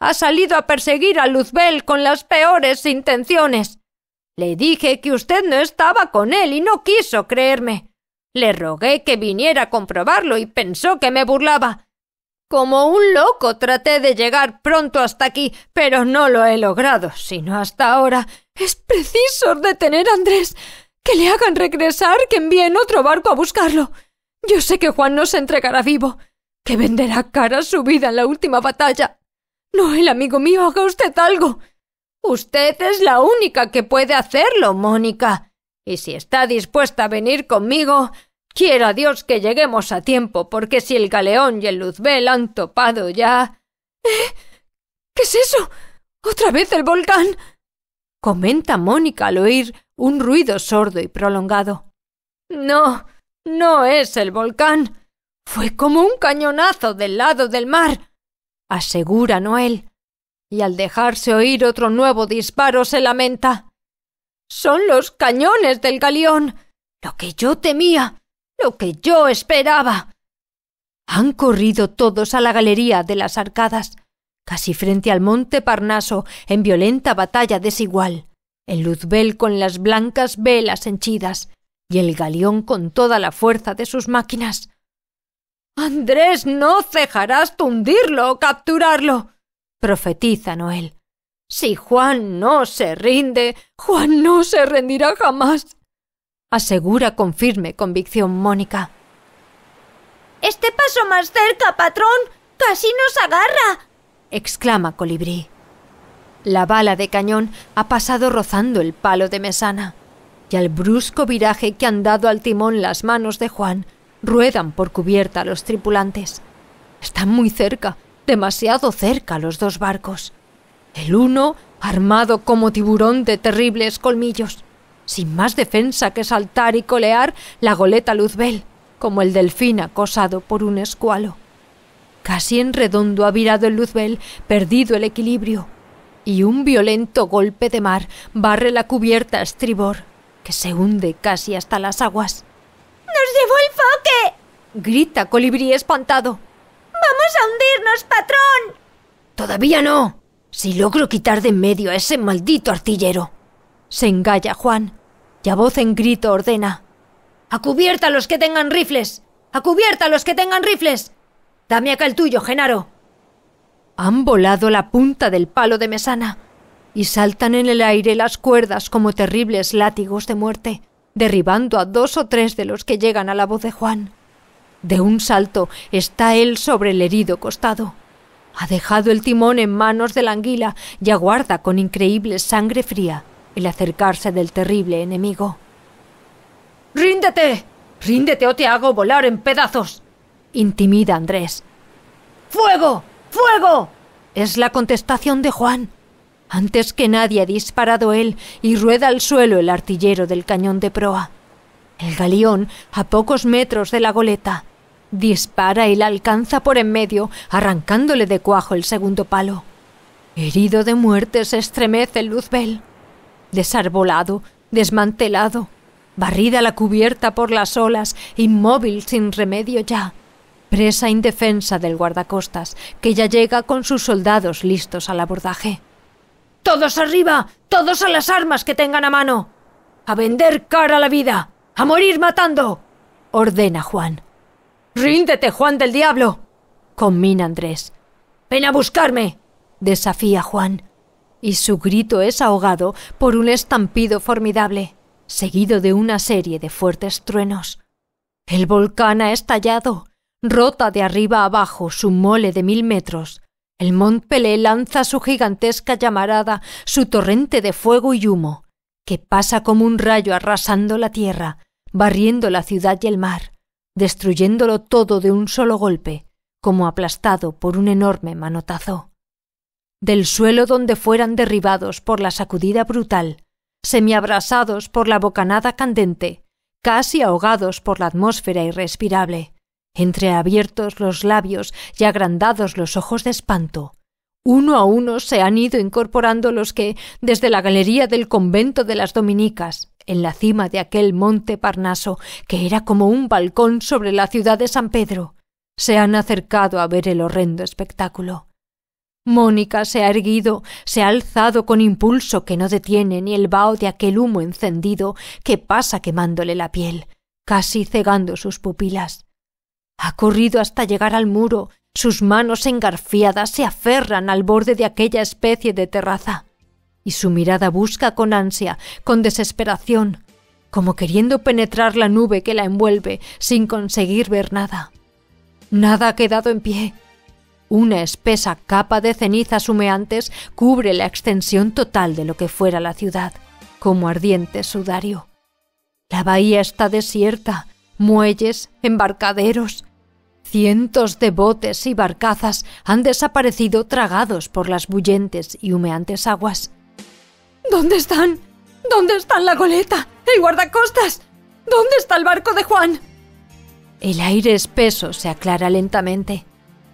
ha salido a perseguir a Luzbel con las peores intenciones. Le dije que usted no estaba con él y no quiso creerme. Le rogué que viniera a comprobarlo y pensó que me burlaba. Como un loco traté de llegar pronto hasta aquí, pero no lo he logrado, sino hasta ahora. Es preciso detener a Andrés. Que le hagan regresar, que envíen otro barco a buscarlo. Yo sé que Juan no se entregará vivo, que venderá cara su vida en la última batalla. No, el amigo mío, haga usted algo. Usted es la única que puede hacerlo, Mónica. Y si está dispuesta a venir conmigo, quiera Dios que lleguemos a tiempo, porque si el galeón y el luzbel han topado ya. ¿Eh? ¿Qué es eso? ¿Otra vez el volcán? comenta Mónica al oír un ruido sordo y prolongado. No, no es el volcán. Fue como un cañonazo del lado del mar, asegura Noel y al dejarse oír otro nuevo disparo se lamenta. Son los cañones del galeón. Lo que yo temía, lo que yo esperaba. Han corrido todos a la galería de las arcadas, casi frente al monte Parnaso, en violenta batalla desigual, el luzbel con las blancas velas henchidas y el galeón con toda la fuerza de sus máquinas. Andrés, no cejarás tundirlo o capturarlo profetiza Noel. Si Juan no se rinde, Juan no se rendirá jamás, asegura con firme convicción Mónica. Este paso más cerca, patrón. Casi nos agarra. exclama Colibrí. La bala de cañón ha pasado rozando el palo de mesana, y al brusco viraje que han dado al timón las manos de Juan, ruedan por cubierta los tripulantes. Están muy cerca, demasiado cerca los dos barcos. El uno armado como tiburón de terribles colmillos, sin más defensa que saltar y colear la goleta Luzbel, como el delfín acosado por un escualo. Casi en redondo ha virado el Luzbel, perdido el equilibrio, y un violento golpe de mar barre la cubierta a estribor, que se hunde casi hasta las aguas. ¡Nos llevó el foque! grita Colibrí espantado a hundirnos, patrón! Todavía no. Si logro quitar de en medio a ese maldito artillero. Se engalla Juan, y a voz en grito ordena. A cubierta los que tengan rifles. A cubierta los que tengan rifles. Dame acá el tuyo, Genaro. Han volado la punta del palo de mesana y saltan en el aire las cuerdas como terribles látigos de muerte, derribando a dos o tres de los que llegan a la voz de Juan. De un salto está él sobre el herido costado. Ha dejado el timón en manos de la anguila y aguarda con increíble sangre fría el acercarse del terrible enemigo. ¡Ríndete! ¡Ríndete o te hago volar en pedazos! intimida Andrés. ¡Fuego! ¡Fuego! es la contestación de Juan. Antes que nadie ha disparado él y rueda al suelo el artillero del cañón de proa. El galeón, a pocos metros de la goleta, Dispara y la alcanza por en medio, arrancándole de cuajo el segundo palo. Herido de muerte se estremece el Luzbel. Desarbolado, desmantelado, barrida la cubierta por las olas, inmóvil sin remedio ya, presa indefensa del guardacostas, que ya llega con sus soldados listos al abordaje. ¡Todos arriba! ¡Todos a las armas que tengan a mano! ¡A vender cara la vida! ¡A morir matando! ordena Juan. Ríndete, Juan del Diablo. conmina Andrés. Ven a buscarme. Desafía Juan. Y su grito es ahogado por un estampido formidable, seguido de una serie de fuertes truenos. El volcán ha estallado. Rota de arriba abajo su mole de mil metros. El Mont Pelé lanza su gigantesca llamarada, su torrente de fuego y humo, que pasa como un rayo arrasando la tierra, barriendo la ciudad y el mar, destruyéndolo todo de un solo golpe, como aplastado por un enorme manotazo. Del suelo donde fueran derribados por la sacudida brutal, semiabrasados por la bocanada candente, casi ahogados por la atmósfera irrespirable, entreabiertos los labios y agrandados los ojos de espanto, uno a uno se han ido incorporando los que, desde la galería del convento de las dominicas, en la cima de aquel monte Parnaso, que era como un balcón sobre la ciudad de San Pedro, se han acercado a ver el horrendo espectáculo. Mónica se ha erguido, se ha alzado con impulso que no detiene ni el vaho de aquel humo encendido que pasa quemándole la piel, casi cegando sus pupilas. Ha corrido hasta llegar al muro, sus manos engarfiadas se aferran al borde de aquella especie de terraza y su mirada busca con ansia, con desesperación, como queriendo penetrar la nube que la envuelve sin conseguir ver nada. Nada ha quedado en pie. Una espesa capa de cenizas humeantes cubre la extensión total de lo que fuera la ciudad, como ardiente sudario. La bahía está desierta, muelles, embarcaderos. Cientos de botes y barcazas han desaparecido tragados por las bullentes y humeantes aguas. ¿Dónde están? ¿Dónde están la goleta? ¡El guardacostas! ¿Dónde está el barco de Juan? El aire espeso se aclara lentamente,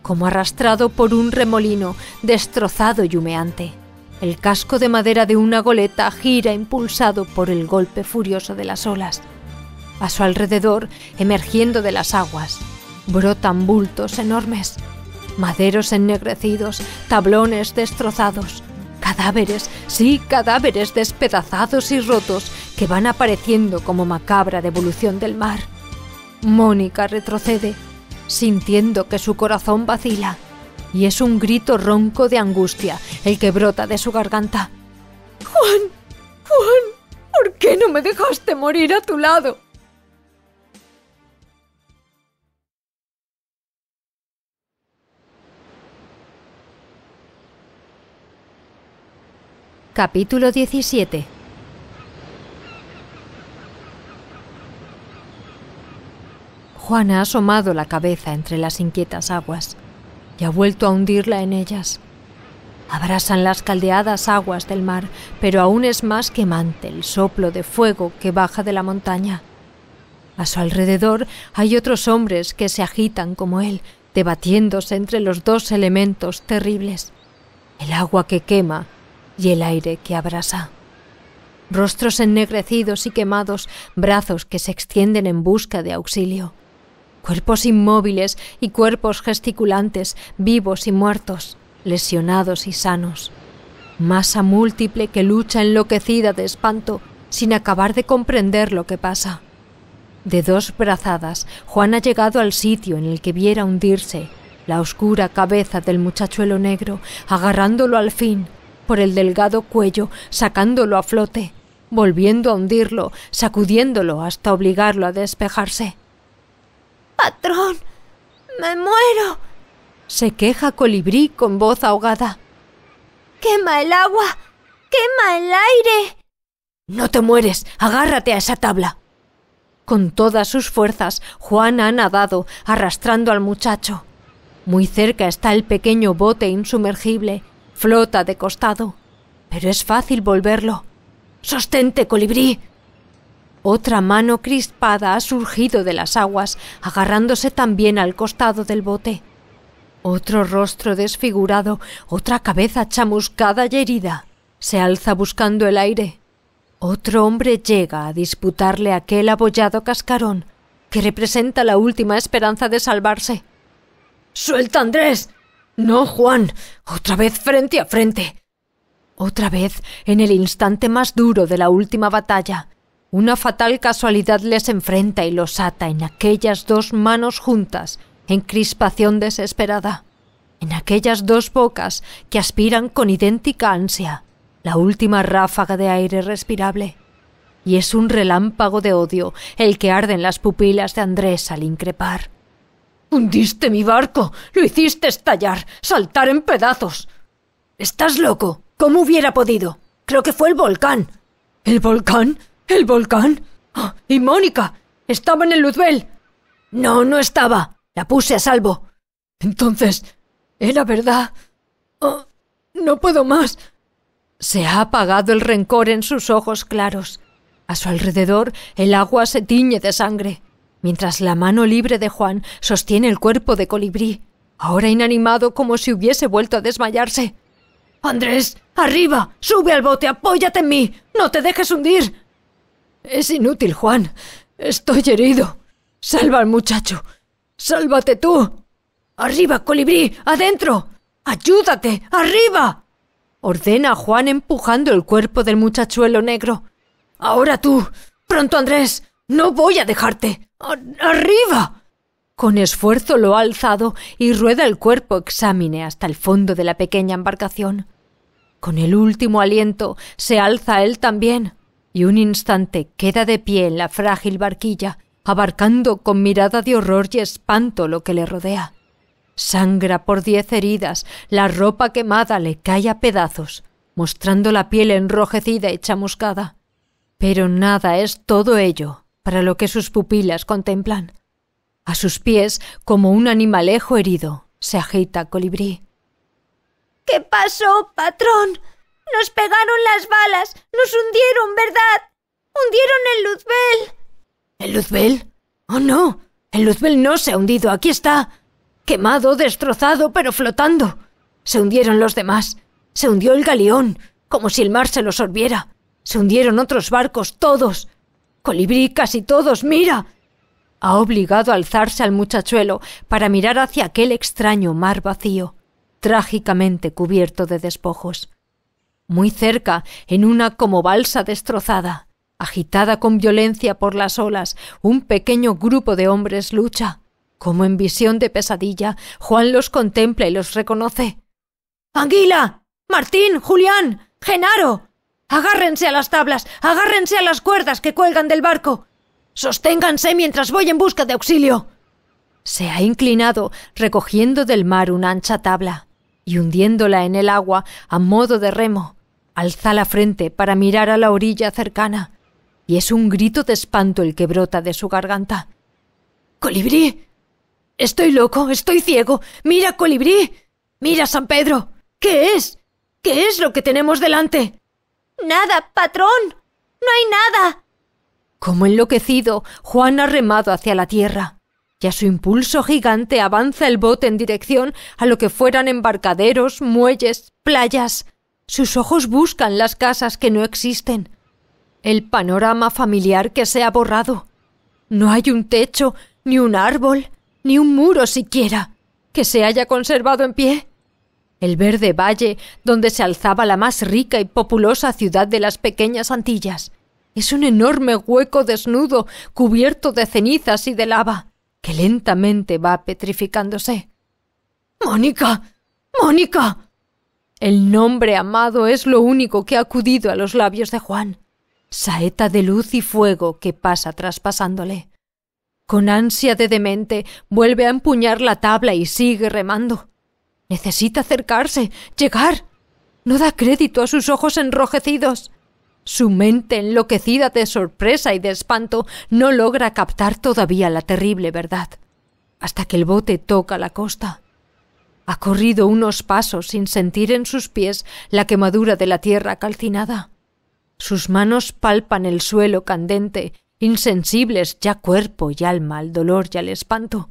como arrastrado por un remolino destrozado y humeante. El casco de madera de una goleta gira impulsado por el golpe furioso de las olas. A su alrededor, emergiendo de las aguas, brotan bultos enormes, maderos ennegrecidos, tablones destrozados, Cadáveres, sí, cadáveres despedazados y rotos que van apareciendo como macabra devolución del mar. Mónica retrocede, sintiendo que su corazón vacila, y es un grito ronco de angustia el que brota de su garganta. Juan, Juan, ¿por qué no me dejaste morir a tu lado? Capítulo 17 Juana ha asomado la cabeza entre las inquietas aguas y ha vuelto a hundirla en ellas. Abrasan las caldeadas aguas del mar, pero aún es más quemante el soplo de fuego que baja de la montaña. A su alrededor hay otros hombres que se agitan como él, debatiéndose entre los dos elementos terribles, el agua que quema y el aire que abrasa. Rostros ennegrecidos y quemados, brazos que se extienden en busca de auxilio. Cuerpos inmóviles y cuerpos gesticulantes, vivos y muertos, lesionados y sanos. Masa múltiple que lucha enloquecida de espanto sin acabar de comprender lo que pasa. De dos brazadas, Juan ha llegado al sitio en el que viera hundirse la oscura cabeza del muchachuelo negro, agarrándolo al fin, por el delgado cuello, sacándolo a flote, volviendo a hundirlo, sacudiéndolo hasta obligarlo a despejarse. Patrón, me muero. se queja Colibrí con voz ahogada. Quema el agua. quema el aire. No te mueres. agárrate a esa tabla. Con todas sus fuerzas, Juan ha nadado, arrastrando al muchacho. Muy cerca está el pequeño bote insumergible, Flota de costado, pero es fácil volverlo. ¡Sostente, colibrí! Otra mano crispada ha surgido de las aguas, agarrándose también al costado del bote. Otro rostro desfigurado, otra cabeza chamuscada y herida. Se alza buscando el aire. Otro hombre llega a disputarle aquel abollado cascarón que representa la última esperanza de salvarse. ¡Suelta, Andrés! No, Juan. Otra vez frente a frente. Otra vez, en el instante más duro de la última batalla, una fatal casualidad les enfrenta y los ata en aquellas dos manos juntas, en crispación desesperada, en aquellas dos bocas que aspiran con idéntica ansia la última ráfaga de aire respirable. Y es un relámpago de odio el que arde en las pupilas de Andrés al increpar Hundiste mi barco, lo hiciste estallar, saltar en pedazos. ¿Estás loco? ¿Cómo hubiera podido? Creo que fue el volcán. ¿El volcán? ¿El volcán? Ah, ¡Y Mónica! Estaba en el Luzbel. No, no estaba. La puse a salvo. Entonces, era verdad. Oh, no puedo más. Se ha apagado el rencor en sus ojos claros. A su alrededor el agua se tiñe de sangre mientras la mano libre de Juan sostiene el cuerpo de colibrí, ahora inanimado como si hubiese vuelto a desmayarse. Andrés, arriba, sube al bote, apóyate en mí, no te dejes hundir. Es inútil, Juan. Estoy herido. Salva al muchacho. Sálvate tú. Arriba, colibrí, adentro. Ayúdate, arriba. ordena Juan empujando el cuerpo del muchachuelo negro. Ahora tú. Pronto, Andrés. No voy a dejarte arriba. Con esfuerzo lo ha alzado y rueda el cuerpo exámine hasta el fondo de la pequeña embarcación. Con el último aliento se alza él también, y un instante queda de pie en la frágil barquilla, abarcando con mirada de horror y espanto lo que le rodea. Sangra por diez heridas, la ropa quemada le cae a pedazos, mostrando la piel enrojecida y chamuscada. Pero nada es todo ello para lo que sus pupilas contemplan. A sus pies, como un animalejo herido, se agita Colibrí. ¿Qué pasó, patrón? Nos pegaron las balas, nos hundieron, ¿verdad? Hundieron el Luzbel. ¿El Luzbel? Oh, no. El Luzbel no se ha hundido, aquí está. Quemado, destrozado, pero flotando. Se hundieron los demás. Se hundió el galeón, como si el mar se lo sorbiera. Se hundieron otros barcos, todos colibrí casi todos, mira. Ha obligado a alzarse al muchachuelo para mirar hacia aquel extraño mar vacío, trágicamente cubierto de despojos. Muy cerca, en una como balsa destrozada, agitada con violencia por las olas, un pequeño grupo de hombres lucha. Como en visión de pesadilla, Juan los contempla y los reconoce. Anguila. Martín. Julián. Genaro. Agárrense a las tablas, agárrense a las cuerdas que cuelgan del barco. Sosténganse mientras voy en busca de auxilio. Se ha inclinado, recogiendo del mar una ancha tabla, y hundiéndola en el agua a modo de remo, alza la frente para mirar a la orilla cercana, y es un grito de espanto el que brota de su garganta. ¡Colibrí! Estoy loco, estoy ciego. Mira, colibrí. Mira, San Pedro. ¿Qué es? ¿Qué es lo que tenemos delante? Nada, patrón. No hay nada. Como enloquecido, Juan ha remado hacia la tierra, y a su impulso gigante avanza el bote en dirección a lo que fueran embarcaderos, muelles, playas. Sus ojos buscan las casas que no existen, el panorama familiar que se ha borrado. No hay un techo, ni un árbol, ni un muro siquiera, que se haya conservado en pie el verde valle donde se alzaba la más rica y populosa ciudad de las pequeñas Antillas. Es un enorme hueco desnudo, cubierto de cenizas y de lava, que lentamente va petrificándose. Mónica. Mónica. El nombre amado es lo único que ha acudido a los labios de Juan, saeta de luz y fuego que pasa traspasándole. Con ansia de demente vuelve a empuñar la tabla y sigue remando. Necesita acercarse, llegar. No da crédito a sus ojos enrojecidos. Su mente enloquecida de sorpresa y de espanto no logra captar todavía la terrible verdad, hasta que el bote toca la costa. Ha corrido unos pasos sin sentir en sus pies la quemadura de la tierra calcinada. Sus manos palpan el suelo candente, insensibles ya cuerpo y alma al dolor y al espanto.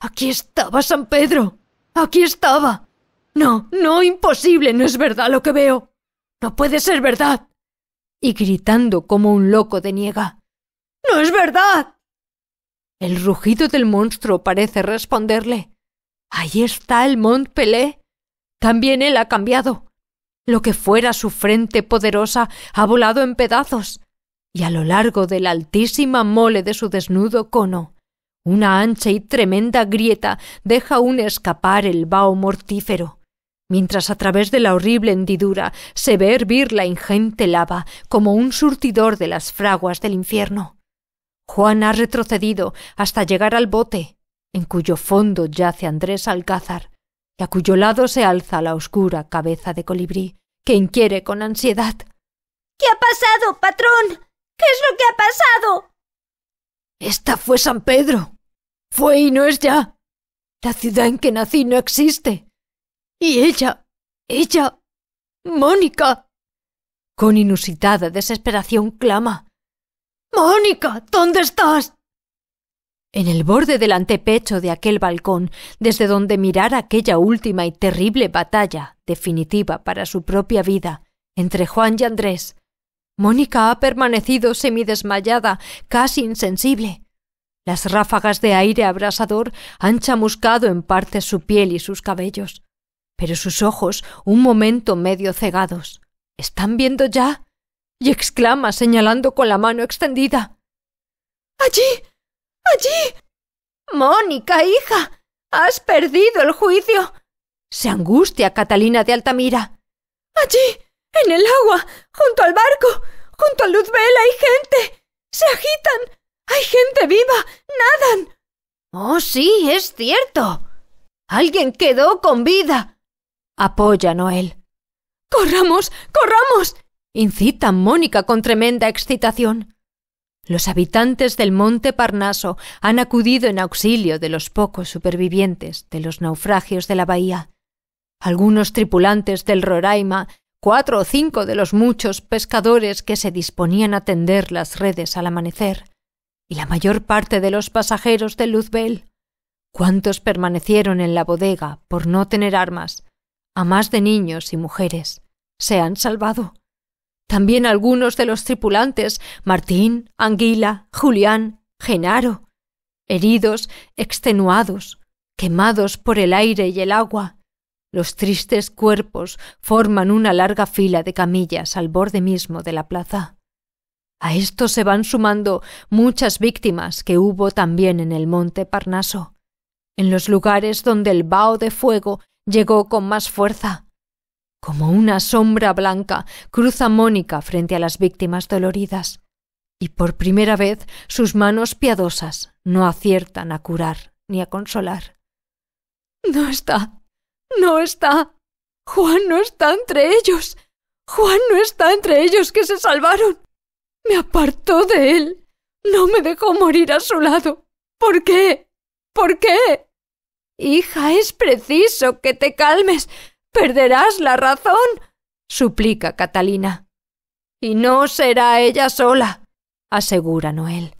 Aquí estaba San Pedro. Aquí estaba. No, no, imposible, no es verdad lo que veo. No puede ser verdad. Y gritando como un loco de niega. No es verdad. El rugido del monstruo parece responderle. Ahí está el Mont Pelé. También él ha cambiado. Lo que fuera su frente poderosa ha volado en pedazos, y a lo largo de la altísima mole de su desnudo cono una ancha y tremenda grieta deja aún escapar el vaho mortífero, mientras a través de la horrible hendidura se ve hervir la ingente lava como un surtidor de las fraguas del infierno. Juan ha retrocedido hasta llegar al bote, en cuyo fondo yace Andrés Alcázar, y a cuyo lado se alza la oscura cabeza de colibrí, que inquiere con ansiedad. ¿Qué ha pasado, patrón? ¿Qué es lo que ha pasado? Esta fue San Pedro, fue y no es ya. La ciudad en que nací no existe. Y ella, ella, Mónica. Con inusitada desesperación clama. Mónica, ¿dónde estás? En el borde del antepecho de aquel balcón, desde donde mirar aquella última y terrible batalla, definitiva para su propia vida, entre Juan y Andrés, Mónica ha permanecido semidesmayada, casi insensible, las ráfagas de aire abrasador han chamuscado en parte su piel y sus cabellos, pero sus ojos, un momento medio cegados, ¿están viendo ya? y exclama señalando con la mano extendida. Allí. allí. Mónica, hija. has perdido el juicio. se angustia Catalina de Altamira. Allí. en el agua. junto al barco. junto a vela y gente. se agitan. ¡Hay gente viva! ¡Nadan! Oh, sí, es cierto. Alguien quedó con vida. Apoya Noel. ¡Corramos! ¡Corramos! incita Mónica con tremenda excitación. Los habitantes del monte Parnaso han acudido en auxilio de los pocos supervivientes de los naufragios de la bahía. Algunos tripulantes del Roraima, cuatro o cinco de los muchos pescadores que se disponían a tender las redes al amanecer, y la mayor parte de los pasajeros del Luzbel. ¿Cuántos permanecieron en la bodega por no tener armas, a más de niños y mujeres? Se han salvado. También algunos de los tripulantes, Martín, Anguila, Julián, Genaro, heridos, extenuados, quemados por el aire y el agua. Los tristes cuerpos forman una larga fila de camillas al borde mismo de la plaza. A esto se van sumando muchas víctimas que hubo también en el monte Parnaso, en los lugares donde el vaho de fuego llegó con más fuerza. Como una sombra blanca cruza Mónica frente a las víctimas doloridas, y por primera vez sus manos piadosas no aciertan a curar ni a consolar. No está, no está. Juan no está entre ellos. Juan no está entre ellos que se salvaron. Me apartó de él. No me dejó morir a su lado. ¿Por qué? ¿Por qué? Hija, es preciso que te calmes. Perderás la razón, suplica Catalina. Y no será ella sola, asegura Noel.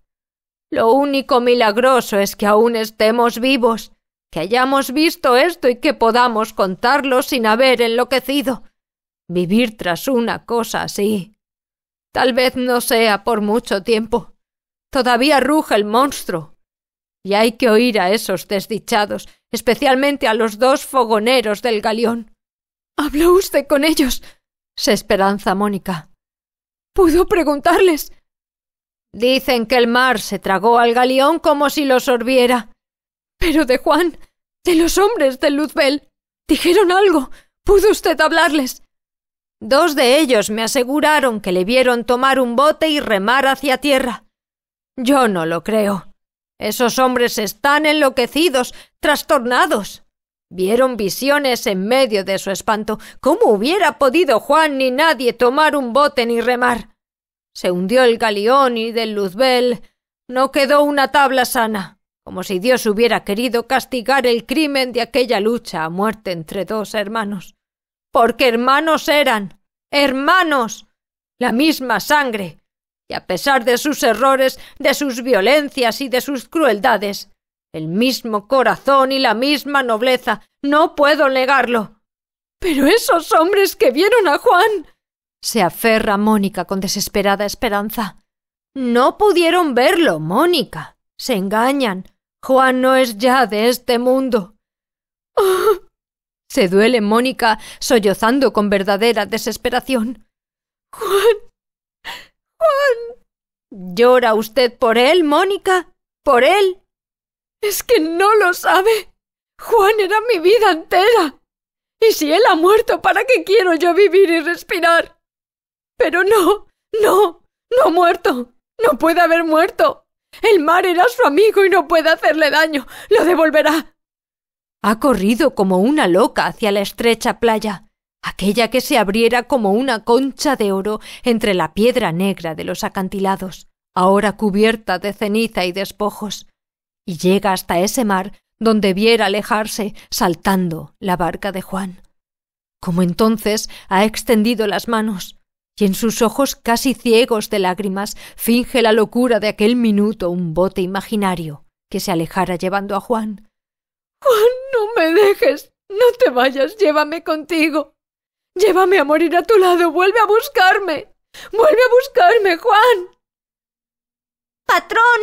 Lo único milagroso es que aún estemos vivos, que hayamos visto esto y que podamos contarlo sin haber enloquecido. Vivir tras una cosa así Tal vez no sea por mucho tiempo. Todavía ruge el monstruo. Y hay que oír a esos desdichados, especialmente a los dos fogoneros del galeón. ¿Habló usted con ellos? se esperanza Mónica. ¿Pudo preguntarles? Dicen que el mar se tragó al galeón como si lo sorbiera. Pero de Juan, de los hombres de Luzbel, dijeron algo. ¿Pudo usted hablarles? Dos de ellos me aseguraron que le vieron tomar un bote y remar hacia tierra. Yo no lo creo. Esos hombres están enloquecidos, trastornados. Vieron visiones en medio de su espanto. ¿Cómo hubiera podido Juan ni nadie tomar un bote ni remar? Se hundió el galeón y del luzbel no quedó una tabla sana, como si Dios hubiera querido castigar el crimen de aquella lucha a muerte entre dos hermanos porque hermanos eran, hermanos, la misma sangre, y a pesar de sus errores, de sus violencias y de sus crueldades, el mismo corazón y la misma nobleza, no puedo negarlo. Pero esos hombres que vieron a Juan. se aferra Mónica con desesperada esperanza. No pudieron verlo, Mónica. Se engañan. Juan no es ya de este mundo. ¡Oh! Se duele Mónica, sollozando con verdadera desesperación. Juan. Juan. ¿Llora usted por él, Mónica? ¿Por él? Es que no lo sabe. Juan era mi vida entera. Y si él ha muerto, ¿para qué quiero yo vivir y respirar? Pero no, no, no ha muerto. No puede haber muerto. El mar era su amigo y no puede hacerle daño. Lo devolverá. Ha corrido como una loca hacia la estrecha playa, aquella que se abriera como una concha de oro entre la piedra negra de los acantilados, ahora cubierta de ceniza y despojos, y llega hasta ese mar donde viera alejarse, saltando, la barca de Juan. Como entonces ha extendido las manos, y en sus ojos casi ciegos de lágrimas finge la locura de aquel minuto un bote imaginario que se alejara llevando a Juan, —¡Juan, no me dejes. No te vayas. Llévame contigo. Llévame a morir a tu lado. Vuelve a buscarme. Vuelve a buscarme, Juan. Patrón.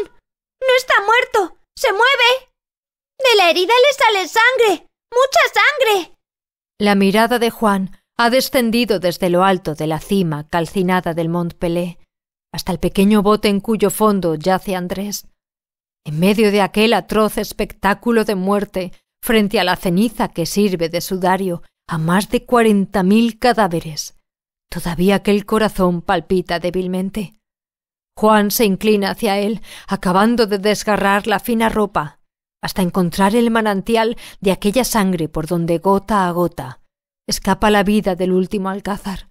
No está muerto. Se mueve. De la herida le sale sangre. Mucha sangre. La mirada de Juan ha descendido desde lo alto de la cima calcinada del Mont Pelé hasta el pequeño bote en cuyo fondo yace Andrés, en medio de aquel atroz espectáculo de muerte, frente a la ceniza que sirve de sudario a más de cuarenta mil cadáveres, todavía aquel corazón palpita débilmente. Juan se inclina hacia él, acabando de desgarrar la fina ropa, hasta encontrar el manantial de aquella sangre por donde gota a gota escapa la vida del último alcázar.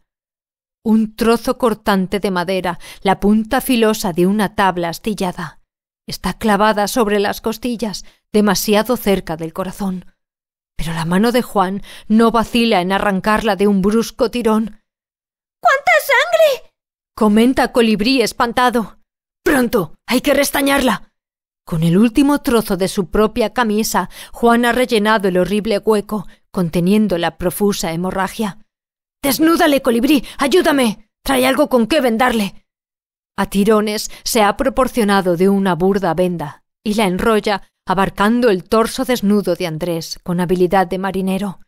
Un trozo cortante de madera, la punta filosa de una tabla astillada, Está clavada sobre las costillas, demasiado cerca del corazón. Pero la mano de Juan no vacila en arrancarla de un brusco tirón. ¡Cuánta sangre! comenta Colibrí espantado. Pronto, hay que restañarla. Con el último trozo de su propia camisa, Juan ha rellenado el horrible hueco, conteniendo la profusa hemorragia. Desnúdale, colibrí. Ayúdame. Trae algo con qué vendarle. A tirones se ha proporcionado de una burda venda y la enrolla abarcando el torso desnudo de Andrés con habilidad de marinero.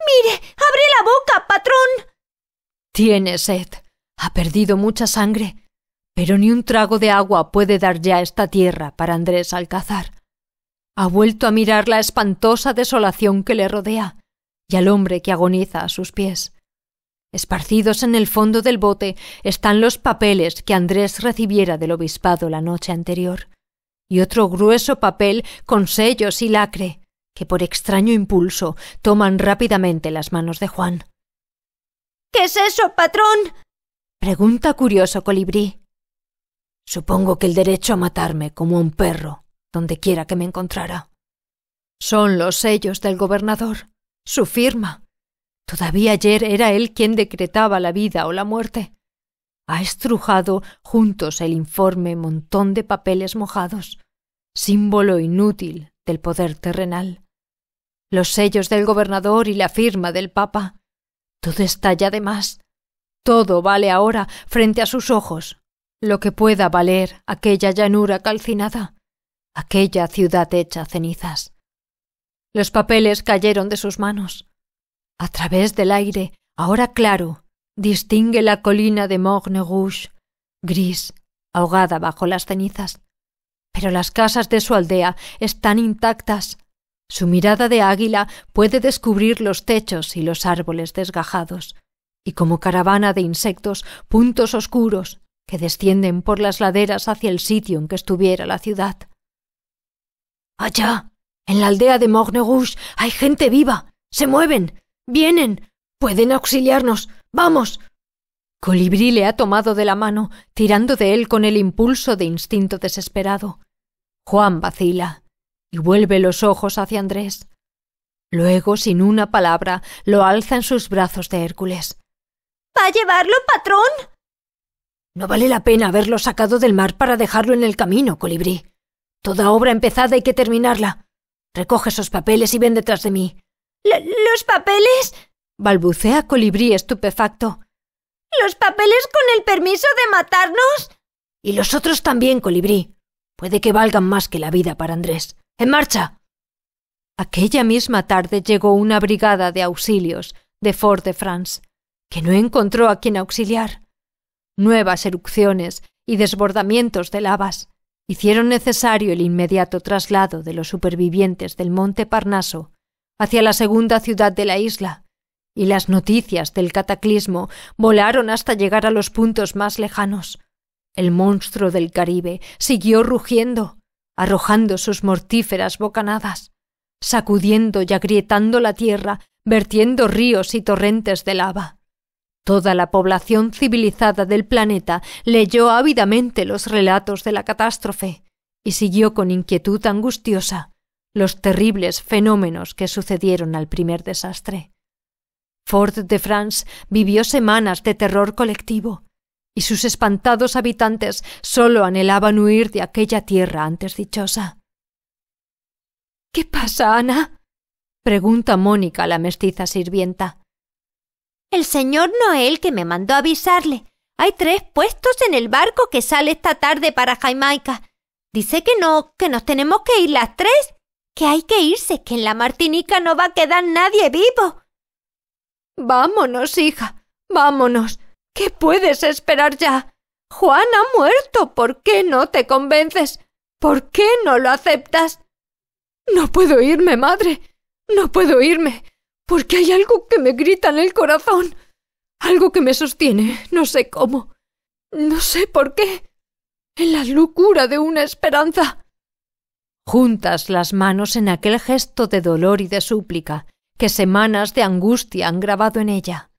Mire, abre la boca, patrón. Tiene sed. Ha perdido mucha sangre. Pero ni un trago de agua puede dar ya esta tierra para Andrés Alcázar. Ha vuelto a mirar la espantosa desolación que le rodea y al hombre que agoniza a sus pies. Esparcidos en el fondo del bote están los papeles que Andrés recibiera del obispado la noche anterior, y otro grueso papel con sellos y lacre, que por extraño impulso toman rápidamente las manos de Juan. ¿Qué es eso, patrón? pregunta curioso Colibrí. Supongo que el derecho a matarme como un perro, donde quiera que me encontrara. Son los sellos del gobernador, su firma, Todavía ayer era él quien decretaba la vida o la muerte. Ha estrujado juntos el informe montón de papeles mojados, símbolo inútil del poder terrenal. Los sellos del gobernador y la firma del papa. Todo está ya de más. Todo vale ahora frente a sus ojos. Lo que pueda valer aquella llanura calcinada, aquella ciudad hecha cenizas. Los papeles cayeron de sus manos. A través del aire, ahora claro, distingue la colina de Morne Rouge, gris, ahogada bajo las cenizas. Pero las casas de su aldea están intactas. Su mirada de águila puede descubrir los techos y los árboles desgajados, y como caravana de insectos, puntos oscuros que descienden por las laderas hacia el sitio en que estuviera la ciudad. Allá, en la aldea de Morne Rouge, hay gente viva. Se mueven. Vienen. Pueden auxiliarnos. Vamos. Colibrí le ha tomado de la mano, tirando de él con el impulso de instinto desesperado. Juan vacila y vuelve los ojos hacia Andrés. Luego, sin una palabra, lo alza en sus brazos de Hércules. ¿Va a llevarlo, patrón? No vale la pena haberlo sacado del mar para dejarlo en el camino, colibrí. Toda obra empezada hay que terminarla. Recoge esos papeles y ven detrás de mí. ¿Los papeles? balbucea Colibrí estupefacto. ¿Los papeles con el permiso de matarnos? Y los otros también, Colibrí. Puede que valgan más que la vida para Andrés. ¡En marcha! Aquella misma tarde llegó una brigada de auxilios de Fort de France, que no encontró a quien auxiliar. Nuevas erupciones y desbordamientos de lavas hicieron necesario el inmediato traslado de los supervivientes del monte Parnaso hacia la segunda ciudad de la isla, y las noticias del cataclismo volaron hasta llegar a los puntos más lejanos. El monstruo del Caribe siguió rugiendo, arrojando sus mortíferas bocanadas, sacudiendo y agrietando la tierra, vertiendo ríos y torrentes de lava. Toda la población civilizada del planeta leyó ávidamente los relatos de la catástrofe y siguió con inquietud angustiosa los terribles fenómenos que sucedieron al primer desastre. Fort de France vivió semanas de terror colectivo, y sus espantados habitantes solo anhelaban huir de aquella tierra antes dichosa. ¿Qué pasa, Ana? pregunta Mónica la mestiza sirvienta. El señor Noel que me mandó avisarle. Hay tres puestos en el barco que sale esta tarde para Jamaica. Dice que no, que nos tenemos que ir las tres que hay que irse, que en la Martinica no va a quedar nadie vivo. Vámonos, hija, vámonos. ¿Qué puedes esperar ya? Juan ha muerto. ¿Por qué no te convences? ¿Por qué no lo aceptas? No puedo irme, madre. No puedo irme. Porque hay algo que me grita en el corazón. Algo que me sostiene. No sé cómo. No sé por qué. En la locura de una esperanza juntas las manos en aquel gesto de dolor y de súplica que semanas de angustia han grabado en ella.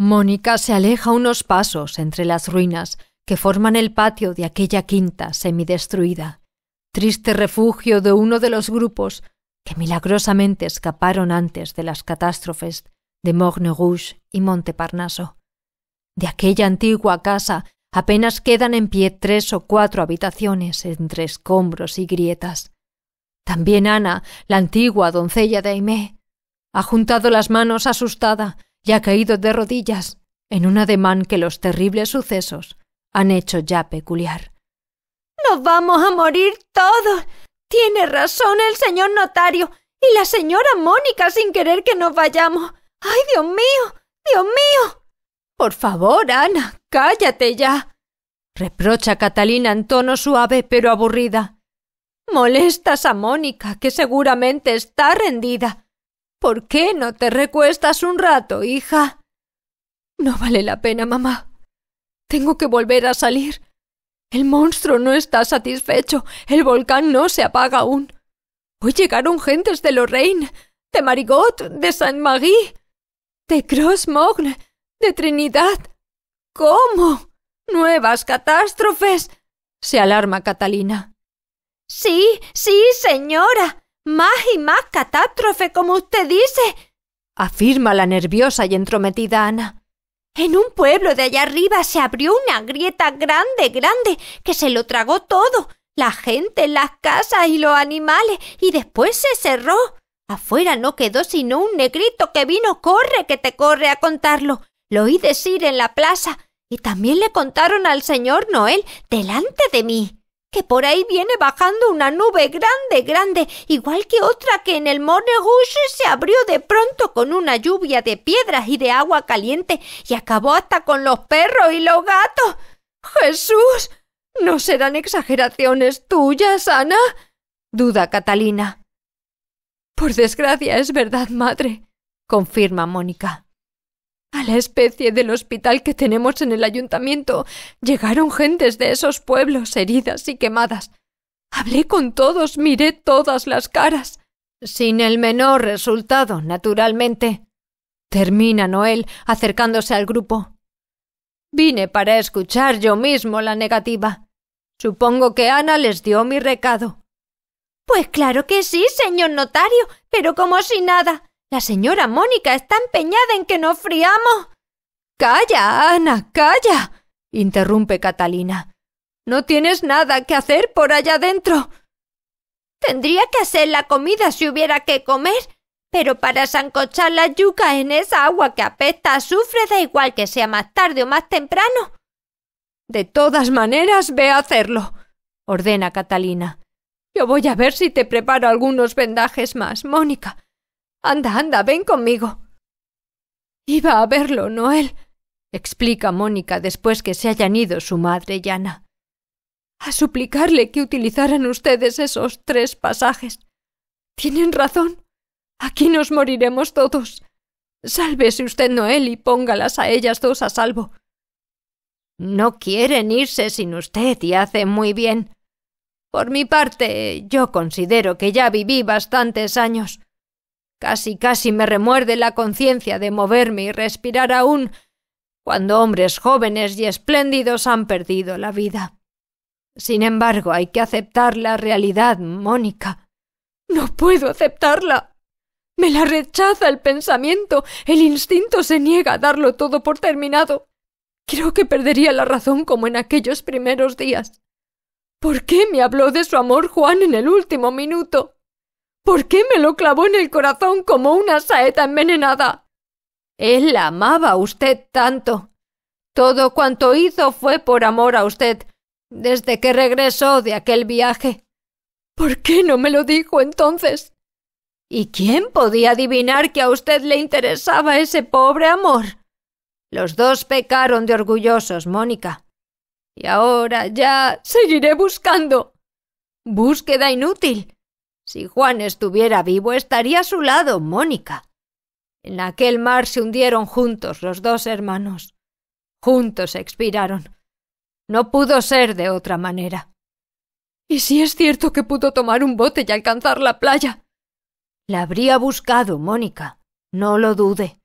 Mónica se aleja unos pasos entre las ruinas que forman el patio de aquella quinta semidestruida, triste refugio de uno de los grupos que milagrosamente escaparon antes de las catástrofes de Morne Rouge y Monteparnaso. De aquella antigua casa apenas quedan en pie tres o cuatro habitaciones entre escombros y grietas. También Ana, la antigua doncella de Aimé, ha juntado las manos asustada y ha caído de rodillas en un ademán que los terribles sucesos han hecho ya peculiar. Nos vamos a morir todos. Tiene razón el señor notario y la señora Mónica sin querer que nos vayamos. ¡Ay, Dios mío! ¡Dios mío! Por favor, Ana, cállate ya. reprocha Catalina en tono suave pero aburrida. Molestas a Mónica, que seguramente está rendida. ¿Por qué no te recuestas un rato, hija? No vale la pena, mamá. Tengo que volver a salir. El monstruo no está satisfecho. El volcán no se apaga aún. Hoy llegaron gentes de Lorraine, de Marigot, de Saint-Marie, de Crossmogne, de Trinidad. ¿Cómo? Nuevas catástrofes. se alarma Catalina. Sí, sí, señora. Más y más catástrofe, como usted dice, afirma la nerviosa y entrometida Ana. En un pueblo de allá arriba se abrió una grieta grande, grande, que se lo tragó todo, la gente, las casas y los animales, y después se cerró. Afuera no quedó sino un negrito que vino corre que te corre a contarlo. Lo oí decir en la plaza, y también le contaron al señor Noel delante de mí que por ahí viene bajando una nube grande, grande, igual que otra que en el Morne se abrió de pronto con una lluvia de piedras y de agua caliente y acabó hasta con los perros y los gatos. Jesús. ¿No serán exageraciones tuyas, Ana? duda Catalina. Por desgracia es verdad, madre, confirma Mónica. A la especie del hospital que tenemos en el ayuntamiento llegaron gentes de esos pueblos heridas y quemadas. Hablé con todos, miré todas las caras. Sin el menor resultado, naturalmente. Termina Noel acercándose al grupo. Vine para escuchar yo mismo la negativa. Supongo que Ana les dio mi recado. Pues claro que sí, señor notario, pero como si nada. La señora Mónica está empeñada en que no friamos. Calla, Ana, calla. interrumpe Catalina. No tienes nada que hacer por allá dentro. Tendría que hacer la comida si hubiera que comer, pero para sancochar la yuca en esa agua que apesta a azufre da igual que sea más tarde o más temprano. De todas maneras, ve a hacerlo, ordena Catalina. Yo voy a ver si te preparo algunos vendajes más, Mónica. Anda, anda, ven conmigo. Iba a verlo, Noel, explica Mónica después que se hayan ido su madre y Ana. A suplicarle que utilizaran ustedes esos tres pasajes. Tienen razón. Aquí nos moriremos todos. Sálvese usted, Noel, y póngalas a ellas dos a salvo. No quieren irse sin usted y hace muy bien. Por mi parte, yo considero que ya viví bastantes años. Casi, casi me remuerde la conciencia de moverme y respirar aún cuando hombres jóvenes y espléndidos han perdido la vida. Sin embargo, hay que aceptar la realidad, Mónica. No puedo aceptarla. Me la rechaza el pensamiento, el instinto se niega a darlo todo por terminado. Creo que perdería la razón como en aquellos primeros días. ¿Por qué me habló de su amor Juan en el último minuto? ¿Por qué me lo clavó en el corazón como una saeta envenenada? Él la amaba a usted tanto. Todo cuanto hizo fue por amor a usted, desde que regresó de aquel viaje. ¿Por qué no me lo dijo entonces? ¿Y quién podía adivinar que a usted le interesaba ese pobre amor? Los dos pecaron de orgullosos, Mónica. Y ahora ya seguiré buscando. Búsqueda inútil. Si Juan estuviera vivo, estaría a su lado Mónica. En aquel mar se hundieron juntos los dos hermanos. Juntos expiraron. No pudo ser de otra manera. ¿Y si es cierto que pudo tomar un bote y alcanzar la playa? La habría buscado, Mónica, no lo dude.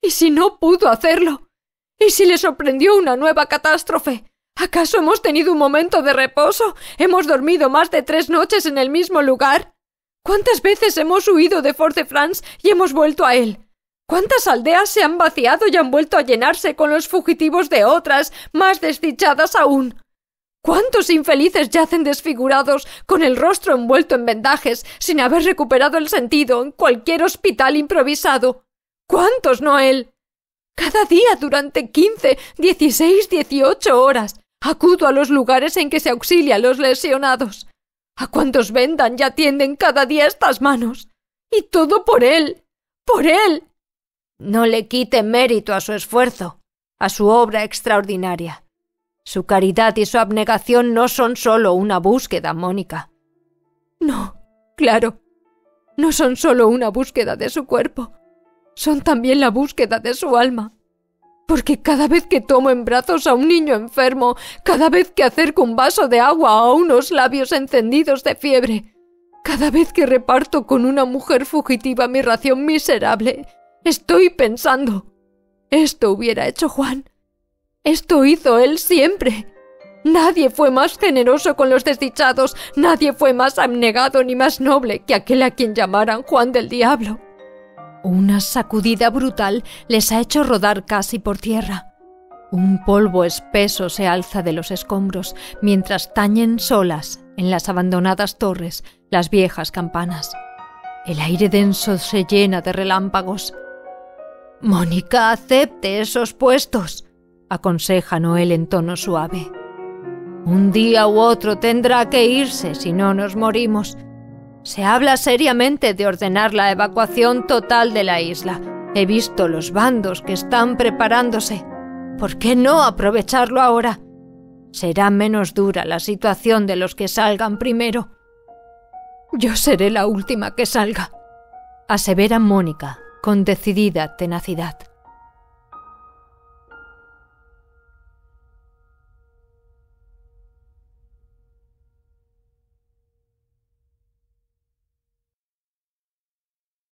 ¿Y si no pudo hacerlo? ¿Y si le sorprendió una nueva catástrofe? ¿Acaso hemos tenido un momento de reposo? ¿Hemos dormido más de tres noches en el mismo lugar? ¿Cuántas veces hemos huido de Fort-de-France y hemos vuelto a él? ¿Cuántas aldeas se han vaciado y han vuelto a llenarse con los fugitivos de otras, más desdichadas aún? ¿Cuántos infelices yacen desfigurados, con el rostro envuelto en vendajes, sin haber recuperado el sentido, en cualquier hospital improvisado? ¿Cuántos, Noel? Cada día durante quince, dieciséis, dieciocho horas. Acudo a los lugares en que se auxilia a los lesionados, a cuantos vendan y atienden cada día estas manos. Y todo por él. por él. No le quite mérito a su esfuerzo, a su obra extraordinaria. Su caridad y su abnegación no son solo una búsqueda, Mónica. No, claro. No son solo una búsqueda de su cuerpo. Son también la búsqueda de su alma, porque cada vez que tomo en brazos a un niño enfermo, cada vez que acerco un vaso de agua a unos labios encendidos de fiebre, cada vez que reparto con una mujer fugitiva mi ración miserable, estoy pensando, esto hubiera hecho Juan. Esto hizo él siempre. Nadie fue más generoso con los desdichados, nadie fue más abnegado ni más noble que aquel a quien llamaran Juan del Diablo. Una sacudida brutal les ha hecho rodar casi por tierra. Un polvo espeso se alza de los escombros mientras tañen solas en las abandonadas torres las viejas campanas. El aire denso se llena de relámpagos. Mónica, acepte esos puestos, aconseja Noel en tono suave. Un día u otro tendrá que irse si no nos morimos. Se habla seriamente de ordenar la evacuación total de la isla. He visto los bandos que están preparándose. ¿Por qué no aprovecharlo ahora? Será menos dura la situación de los que salgan primero. Yo seré la última que salga, asevera Mónica con decidida tenacidad.